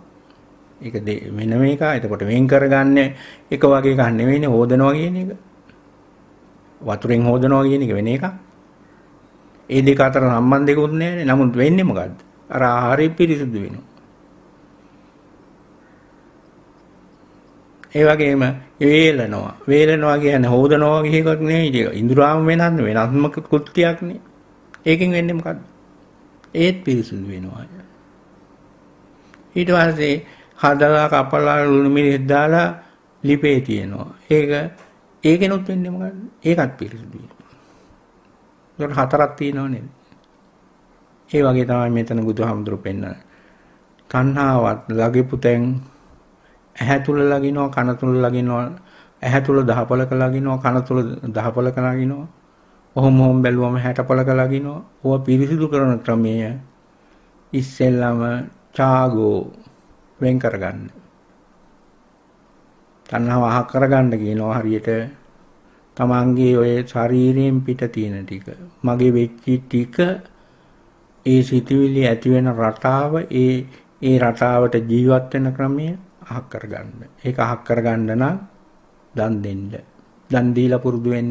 ඒක වෙන මේක. එතකොට වෙන් කරගන්නේ එක වගේ එකක් නෙවෙයිනේ හොදනවා කියන එක. වතුරෙන් හොදනවා කියන එක වෙන එකක්. ඒ දෙක අතර සම්බන්ධයකුත් නැහැ නමුත් වෙන්නේ මොකද්ද? අර ආහාරය පිරිසුදු වෙනවා. ඒ වගේම වේලනවා. වේලනවා කියන්නේ හොදනවා කියන එකක් නෙවෙයි. ඉඳුරාම වෙනත් වෙනත්ම කෘත්‍යයක් නේ. ඒකෙන් වෙන්නේ මොකද්ද? ඒත් පිරිසුදු වෙනවා. ඊට පස්සේ හදලා කපලා ලුණු මිරිස් දාලා ලිපේ තියෙනවා. ඒක ඒකෙනුත් වෙන්නේ මොකද්ද? ඒකත් පිරිසුදු වෙනවා. ඒකට හතරක් තියෙනව නේද? ඒ වගේ තමයි මෙතන බුදුහාමුදුරු පෙන්වන්නේ. තණ්හාවත් ලගෙපු තැන් ඇහැ තුල ලගිනවා කන තුල ලගිනවා ඇහැ තුල දහපලක ලගිනවා කන තුල දහපලක ලගිනවා ඔහොම හොම් බැලුවම 60 පලක ලගිනවා ඕවා පිරිසිදු කරන ක්‍රමය ඉස්සෙල්ලම චාගෝ වෙන් කරගන්න තණ්හාව අහ කරගන්න කියනවා හරියට තමන්ගේ ඔය ශරීරයෙන් පිට තියෙන ටික මගේ වෙච්චි ටික ඒ සිතුවිලි ඇති වෙන රටාව ඒ ඒ රටාවට ජීවත් වෙන ක්‍රමය අහක් කරගන්න. ඒක අහක් කරගන්න නම් දන් දෙන්න. දන් දීලා පුරුදු වෙන්න.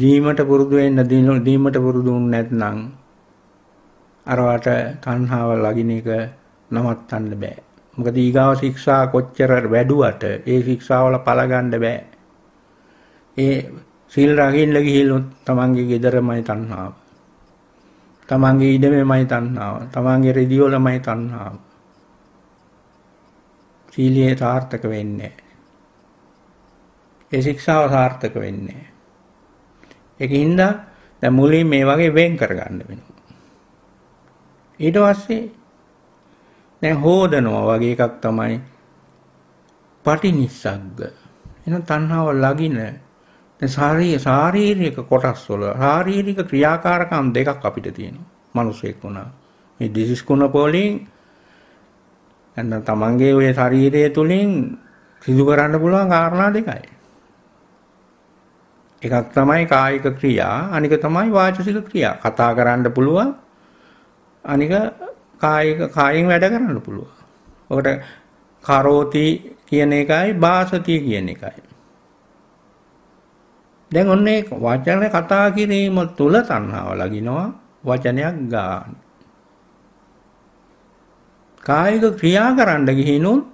දීමට පුරුදු වෙන්න දීමට පුරුදු වුනේ නැත්නම් අරවට තණ්හාව ලගින එක නවත්තන්න බෑ. මොකද ඊගාව ශික්ෂා කොච්චර වැඩුවට ඒ ශික්ෂාවල පළ ගන්න බෑ. ඒ සීල් රකින්න ගිහිල්ලොත් තමන්ගේ ගෙදරමයි තණ්හාව. තමන්ගේ ඉඩමෙමයි තණ්හාව. තමන්ගේ රෙදිවලමයි තණ්හාව. සීලයේ සාර්ථක වෙන්නේ ඒ ශික්ෂාව සාර්ථක වෙන්නේ ඒකින්ද දැන් මුලින් මේ වගේ වෙන් කරගන්න වෙනවා. ඊට පස්සේ දැන් හෝදනවා වගේ එකක් තමයි පටිනිස්සග්ග එහෙනම් තණ්හාව ලගින දැන් ශාරීරික ශාරීරික කොටස් වල ශාරීරික ක්‍රියාකාරකම් දෙකක් අපිට තියෙනවා මිනිසෙක් වුණා මේ දිසිස් කුණ පොලින් එන්න තමන්ගේ ওই ශරීරය තුලින් සිදු කරන්න පුළුවන් කාරණා දෙකයි එකක් තමයි කායික ක්‍රියා අනික තමයි වාචසික ක්‍රියා කතා කරන්න පුළුවන් අනික කායික කායින් වැඩ කරන්න පුළුවන්. ඔකට කරෝති කියන එකයි භාසතිය කියන එකයි. දැන් ඔන්න ඒ වචන කතා කිරීම තුල තණ්හාව ලගිනවා වචනයක් ගන්න. කායික ක්‍රියා කරන්න ගිහිනුත්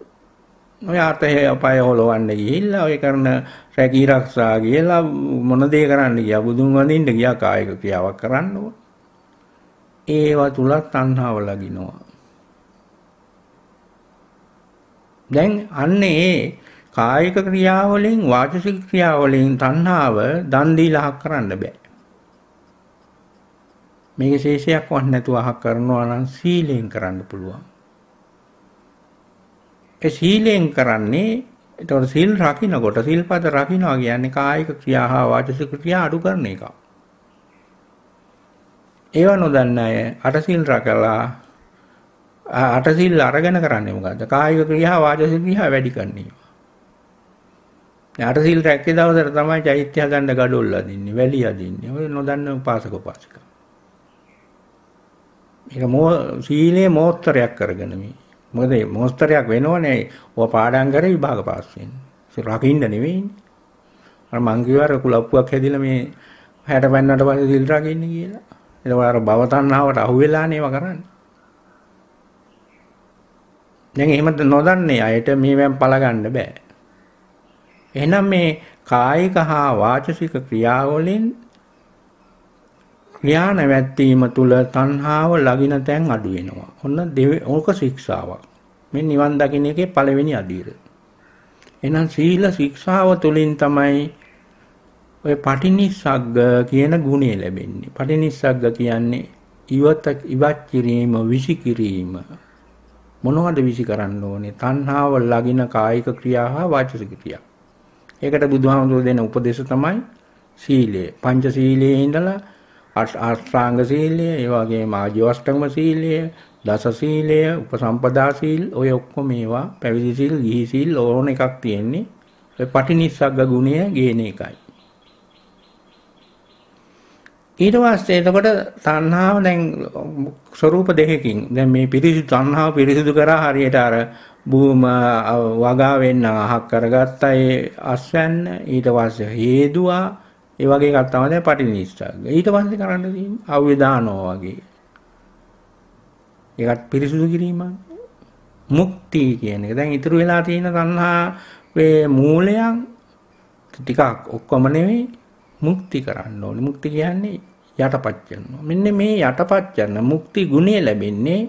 ඔය අතේ අපාය හොලවන්න ගිහිල්ලා ඔය කරන රැකී රක්ෂා කියලා මොන දේ කරන්න ගියා බුදුන් වඳින්න ගියා කායික ක්‍රියාවක් කරන්න ඕන. ඒවා තුලත් තණ්හාව ලගිනවා. දැන් අන්න ඒ කායික ක්‍රියාවලින් වාචසික ක්‍රියාවලින් තණ්හාව දන් දීලා අහක් කරන්න බෑ. මේක ශේෂයක් වත් නැතුව අහක් කරනවා නම් සීලයෙන් කරන්න පුළුවන්. ඒ සීලයෙන් කරන්නේ එතකොට සීල් රකින්නකොට සීල්පද රකින්නවා කියන්නේ කායික ක්‍රියා හා වාචසික ක්‍රියා අඩු කරන එකක්. ඒව නොදන්න අය අටසිල් රකලා අටසිල් අරගෙන කරන්නේ මොකද්ද? කායික ක්‍රියා වාචික ක්‍රියා වැඩි කරන්නේ. අටසිල් රැක්කේ දවසට තමයි චෛත්‍ය හදන්න gadol අදින්නේ, වැලි අදින්නේ. ඔය නොදන්න උපාසක උපාසික. මේක මෝ සීලේ මෝස්තරයක් කරගෙන මේ. මොකද මෝස්තරයක් වෙනවනේ ඔය පාඩම් කර විභාග පාස් වෙන්න. රකින්න නෙවෙයිනේ. අර මං කිව්වා කුලප්පුවක් හැදිලා මේ 60 පෙන්නට පස්සේ සිල් රකින්න කියලා. එතකොට අර භව තණ්හාවට අහු වෙලා නේව කරන්නේ. දැන් එහෙම නොදන්නේ අයට මේවෙන් පළගන්න බෑ. එහෙනම් මේ කායික හා වාචසික ක්‍රියාවලින් ඥාන වැත්වීම තුල තණ්හාව ලගින තැන් අඩු වෙනවා. ඔන්න ඕක ශික්ෂාවක්. මේ නිවන් දකින්න එකේ පළවෙනි අදියර. එහෙනම් සීල ශික්ෂාව තුලින් තමයි ඔය පටිනිස්සග්ග කියන ගුණය ලැබෙන්නේ. පටිනිස්සග්ග කියන්නේ ඉවත් ඉවත් කිරීම, විසි කිරීම. මොනවද විසි කරන්න ඕනේ? තණ්හාව ලගින කායික ක්‍රියා හා වාචික ක්‍රියා. ඒකට බුදුහාමුදුරුවෝ දෙන උපදේශ තමයි සීලය. පංච සීලයේ ඉඳලා අෂ්ටාංග සීලය, ඒ වගේම ආජීවෂ්ටම සීලය, දස සීලය, උපසම්පදා සීල්, ඔය ඔක්කොම මේවා පැවිදි සීල්, ගිහි සීල් ඕන එකක් තියෙන්නේ. ඔය පටිනිස්සග්ග ගුණය ගේන එකයි. ඊට පස්සේ එතකොට තණ්හාව දැන් ස්වરૂප දෙකකින් දැන් මේ පිරිසිදු තණ්හාව පිරිසිදු කරා හරියට අර භූම වගා වෙන්න අහක් කරගත්තා ඒ අස්වැන්න ඊට පස්සේ හේදුවා ඒ වගේ එකක් තමයි දැන් පටිනිස්සග්ග ඊට පස්සේ කරන්න තියෙන්නේ අව්‍යදානෝ වගේ ඒකට පිරිසිදු කිරීම මුක්තිය කියන එක දැන් ඉතුරු වෙලා තියෙන තණ්හා වේ මූලයන් ටිකක් ඔක්කොම නෙවෙයි මුක්ති කරන්න ඕනේ. මුක්ති කියන්නේ යටපත් කරනවා. මෙන්න මේ යටපත් කරන මුක්ති ගුණය ලැබෙන්නේ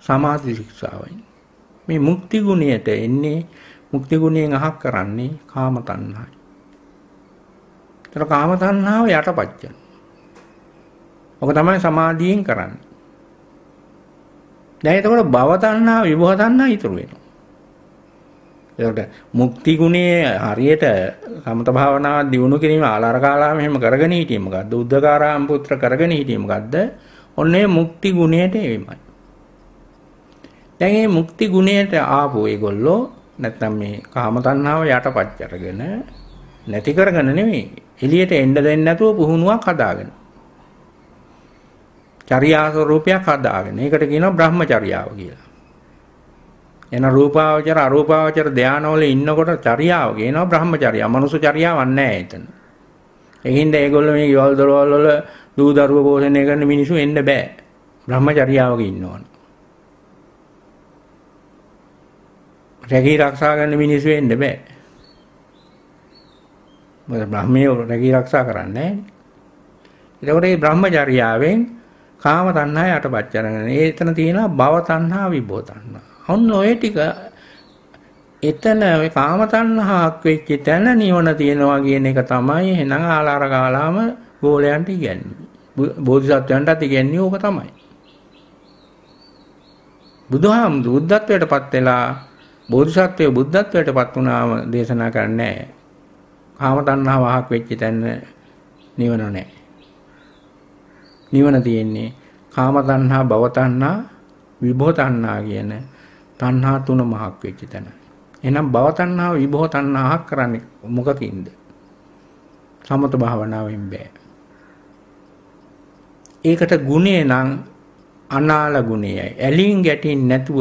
සමාධි ශික්ෂාවෙන්. මේ මුක්ති ගුණයට එන්නේ මුක්ති ගුණයෙන් අහක් කරන්නේ කාම තණ්හායි. ඒතර කාම තණ්හාව යටපත් කරනවා. ඔක තමයි සමාධියෙන් කරන්නේ. දැන් එතකොට භව තණ්හා විභව තණ්හා ඉතුරු වෙනවා. එතකොට මුක්ති ගුණයේ හරියට සමත භාවනාව දියුණු කිරීම ආලාරකාලාම එහෙම කරගෙන හිටියේ මොකද්ද? උද්දකාරාම පුත්‍ර කරගෙන හිටියේ මොකද්ද? ඔන්නේ මුක්ති ගුණයට එවීමයි. දැන් මේ මුක්ති ගුණයට ආපු ඒගොල්ලෝ නැත්නම් මේ කාම තණ්හාව යටපත් කරගෙන නැති කරගෙන නෙමෙයි එළියට එන්න දෙන්නේ නැතුව පුහුණුවක් හදාගෙන. චර්යා ස්වરૂපයක් හදාගෙන. ඒකට කියනවා බ්‍රහ්මචර්යාව කියලා. එන රූපාවචර අරූපාවචර ධානවල ඉන්නකොට චර්යාව කියනවා බ්‍රහ්මචර්යාව. මනුෂ්‍ය චර්යාවක් නැහැ එතන. ඒකින්ද ඒගොල්ලෝ මේ ගෙවල් දොරවල් වල දූ දරුවෝ පෝෂණය කරන මිනිස්සු එන්න බෑ. බ්‍රහ්මචර්යාවක ඉන්න ඕන. රැකී ආරක්ෂා කරන මිනිස්සු එන්න බෑ. මොකද බ්‍රහ්මයේ රැකී ආරක්ෂා කරන්නේ නැහැ. ඒකෝට මේ බ්‍රහ්මචර්යාවෙන් කාම තණ්හාය යටපත් කරගෙන. ඒ එතන තියෙනවා භව තණ්හා විභව තණ්හා. ඔන්න ඔය ටික එතන ඔය කාම තණ්හාවක් වෙච්ච තැන නිවන තියනවා කියන එක තමයි එහෙනම් ආලාර කාලාම ගෝලයන්ට කියන්නේ බෝධිසත්වයන්ටත් කියන්නේ ඕක තමයි බුදුහාම බුද්ධත්වයටපත් වෙලා බෝධිසත්වයේ බුද්ධත්වයටපත් වුණාම දේශනා කරන්නේ නැහැ කාම තණ්හාවක් වෙච්ච තැන නිවන නැහැ නිවන තියෙන්නේ කාම තණ්හා භව තණ්හා විභව තණ්හා කියන තණ්හා තුන මහක් වෙච්ච තැන. එහෙනම් භව තණ්හාව විභව තණ්හාවක් කරන්නේ මොකකින්ද? සමත භාවනාවෙන් බෑ. ඒකට ගුණේ නම් අනාල ගුණයයි. ඇලින් ගැටින් නැතුව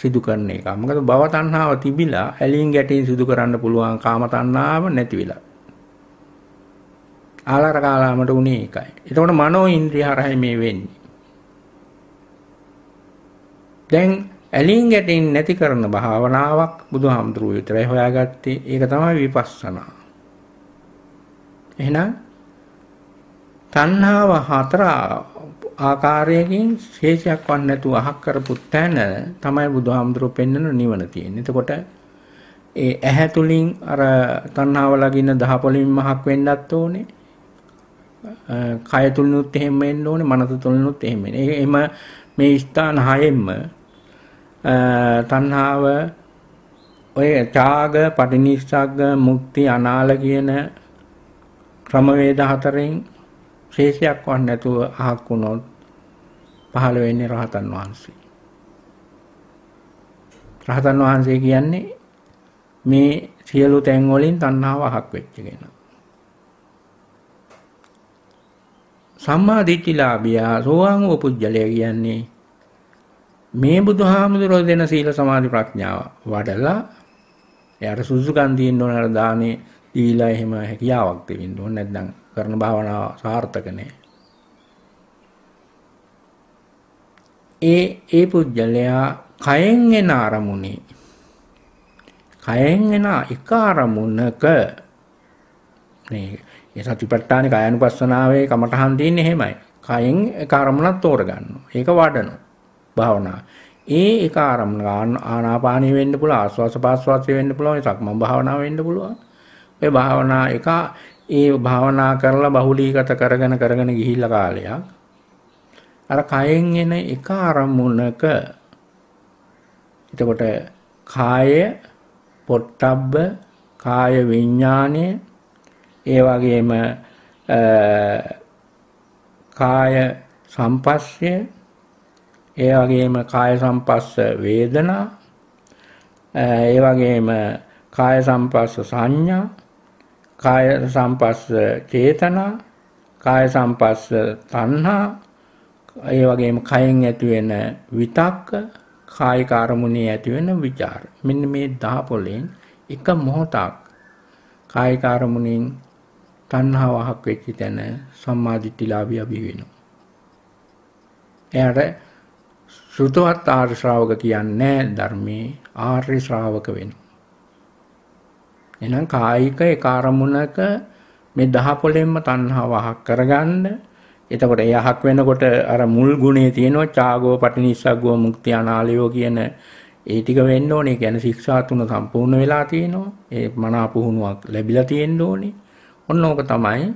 සිදු කරන එක. මොකද භව තණ්හාව තිබිලා ඇලින් ගැටින් සිදු කරන්න පුළුවන් කාම තණ්හාව නැති වෙලා. ආලාර කාලාමට උනේ එකයි. එතකොට මනෝ ඉන්ද්‍රිය හරහා මේ වෙන්නේ. දැන් ඇලින් ගැටෙන් නැති කරන භාවනාවක් බුදුහාමුදුරුව විතරයි හොයාගත්තේ ඒක තමයි විපස්සනා. එහෙනම් තණ්හාව හතර ආකාරයකින් ශේෂයක් වන් නැතුව අහක් කරපු තැන තමයි බුදුහාමුදුරුව පෙන්වන නිවන තියෙන්නේ. එතකොට ඒ ඇහැ තුලින් අර තණ්හාව ලගින දහපොලින් මහක් වෙන්නත් ඕනේ. කය තුලිනුත් එහෙම වෙන්න ඕනේ, මනස තුලිනුත් එහෙම වෙන්න. ඒ එම මේ ස්ථාන හයෙම තණ්හාව ඔය ඡාග, පටිනිස්සග්ග, මුක්ති, අනාල කියන ක්‍රමවේද හතරෙන් ශේෂයක් වන් නැතුව අහක් වුණොත් පහළ වෙන්නේ රහතන් වහන්සේ. රහතන් වහන්සේ කියන්නේ මේ සියලු තැන් වලින් තණ්හාව අහක් වෙච්ච කෙනා. සම්මා දිට්ඨිලාභියා සෝවාන් වූ පුජ්‍යලය කියන්නේ මේ බුදුහාමුදුරෝ දෙන සීල සමාධි ප්‍රඥාව වඩලා එයාට සුසුකම් තියෙන්න ඕන අර දානේ දීලා එහෙම හැකියාවක් දෙන්න ඕන නැත්නම් කරන භාවනාව සාර්ථක නෑ. ඒ ඒ පුජ්‍යලයා කයෙන් එන අරමුණේ කයෙන් එන එක අරමුණක මේ ඒ සතිපට්ඨානේ කායानुපස්සනාවේ කමඨහන් තියෙන්නේ එහෙමයි. කයෙන් එක අරමුණක් තෝරගන්නවා. ඒක වඩනවා. භාවනාව. ඒ එක ආරම්භන ආනාපානිය වෙන්න පුළුවන් ආස්වාස පාස්වාසය වෙන්න පුළුවන් සක්මන් භාවනාව වෙන්න පුළුවන්. ඔය භාවනා එක ඒ භාවනා කරලා බහුලීගත කරගෙන කරගෙන ගිහිල්ලා කාලයක් අර කයෙන් එන එක අරමුණක එතකොට කාය පොට්ටබ්බ කාය විඥාණය ඒ වගේම කාය සම්පස්සය ඒ වගේම කාය සම්පස්ස වේදනා ඒ වගේම කාය සම්පස්ස සංඥා කාය සම්පස්ස චේතනා කාය සම්පස්ස තණ්හා ඒ වගේම කයෙන් ඇතිවෙන විතක්ක කායික අරමුණේ ඇතිවෙන ਵਿਚාර මෙන්න මේ 10 පොලෙන් එක මොහොතක් කායික අරමුණෙන් තණ්හා වහක් වෙච්ච තැන සම්මාදිට්ඨිලාභිය අභි වෙනවා එයාට ශ්‍රුතවත් ආර්ය ශ්‍රාවක කියන්නේ ධර්මයේ ආර්ය ශ්‍රාවක වෙනවා. එහෙනම් කායික ඒ කාරමුණක මේ දහ පොළෙන්ම තණ්හාව අහක් කරගන්න. එතකොට ඒ අහක් වෙනකොට අර මුල් ගුණේ තියෙනවා චාගෝ පටිනිස්සග්ගෝ මුක්ති අනාලයෝ කියන ඒ ටික වෙන්න ඕනේ. ඒ කියන්නේ ශික්ෂා තුන සම්පූර්ණ වෙලා තියෙනවා. ඒ මනාපුහුණුවක් ලැබිලා තියෙන්න ඕනේ. ඔන්න ඕක තමයි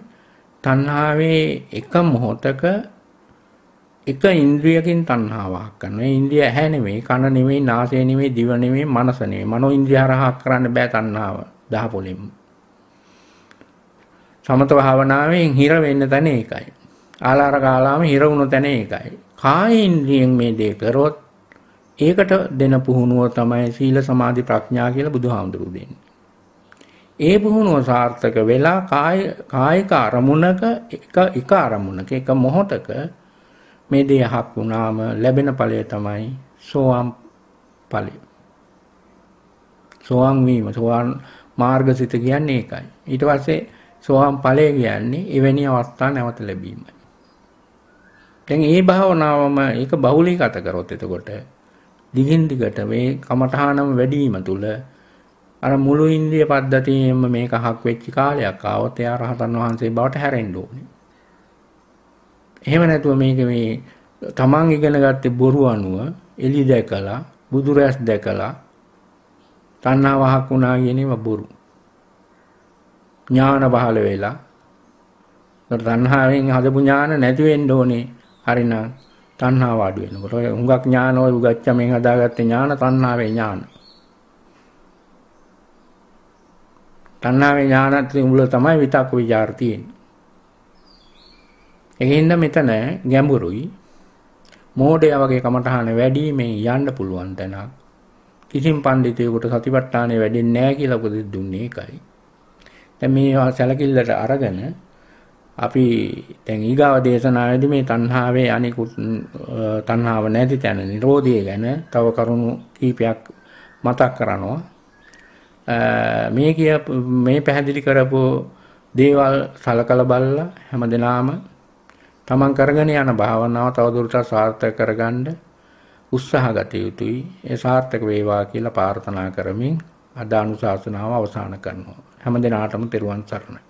තණ්හාවේ එක මොහොතක එක ඉන්ද්‍රියකින් තණ්හාවක් කරනවා. ඒ ඉන්ද්‍රිය ඇහැ නෙමෙයි, කන නෙමෙයි, නාසය නෙමෙයි, දිව නෙමෙයි, මනස නෙමෙයි. මනෝ ඉන්ද්‍රිය හරහා කරන්න බෑ තණ්හාව. දහ පොලෙම. සමත භාවනාවෙන් හිර වෙන්න තැන ඒකයි. ආලාර කාලාම හිර වුණ තැන ඒකයි. කාය ඉන්ද්‍රියෙන් මේ දේ කරොත් ඒකට දෙන පුහුණුව තමයි සීල සමාධි ප්‍රඥා කියලා බුදුහාමුදුරුවෝ දෙන්නේ. ඒ පුහුණුව සාර්ථක වෙලා කාය කායික අරමුණක එක එක අරමුණක එක මොහොතක මේ දේ අහක් වුණාම ලැබෙන ඵලය තමයි සෝවාන් ඵලය. සෝවාන් වීම සෝවාන් මාර්ගසිත කියන්නේ ඒකයි. ඊට පස්සේ සෝවාන් ඵලය කියන්නේ එවැනි අවස්ථා නැවත ලැබීමයි. දැන් මේ භාවනාවම ඒක බහුලීගත කරොත් එතකොට දිගින් දිගට මේ කමඨානම වැඩිම තුල අර මුළු ඉන්ද්‍රිය පද්ධතියෙම මේක හක් වෙච්ච කාලයක් ආවොත් එයා රහතන් වහන්සේ බවට හැරෙන්න ඕනේ. එහෙම නැතුව මේක මේ තමන් ඉගෙන ගත්තේ බොරු අනුව එළි දැකලා බුදු රැස් දැකලා තණ්හාවහක් වුණා කියන ඒවා බොරු. ඥාන පහළ වෙලා තණ්හාවෙන් හදපු ඥාන නැති වෙන්න ඕනේ. හරිනම් තණ්හාව අඩු වෙනකොට ඔය හුඟක් ඥාන ඔය උගච්ඡමෙන් හදාගත්තේ ඥාන තණ්හාවේ ඥාන. තණ්හාවේ ඥානත් උඹල තමයි විතක් විචාර තියෙන්නේ. ඒකින්ද මෙතන ගැඹුරුයි. මෝඩය වගේ කමටහන වැඩි මේ යන්න පුළුවන් තැනක්. කිසිම පඬිතුයෙකුට සතිපට්ඨානෙ වැඩෙන්නේ නැහැ කියලා උපදෙස් දුන්නේ ඒකයි. දැන් මේවා සැලකිල්ලට අරගෙන අපි දැන් ඊගාව දේශනාවේදී මේ තණ්හාවේ අනිකුත් තණ්හාව නැති තැන නිරෝධය ගැන තව කරුණු කීපයක් මතක් කරනවා. මේ කිය මේ පැහැදිලි කරපු දේවල් සලකලා බලලා හැමදෙනාම තමන් කරගෙන යන භාවනාව තවදුරටත් සාර්ථක කරගන්න උත්සාහ ගත යුතුයි. ඒ සාර්ථක වේවා කියලා ප්‍රාර්ථනා කරමින් අද අනුශාසනාව අවසන් කරනවා. හැම දිනාටම තෙරුවන් සරණයි.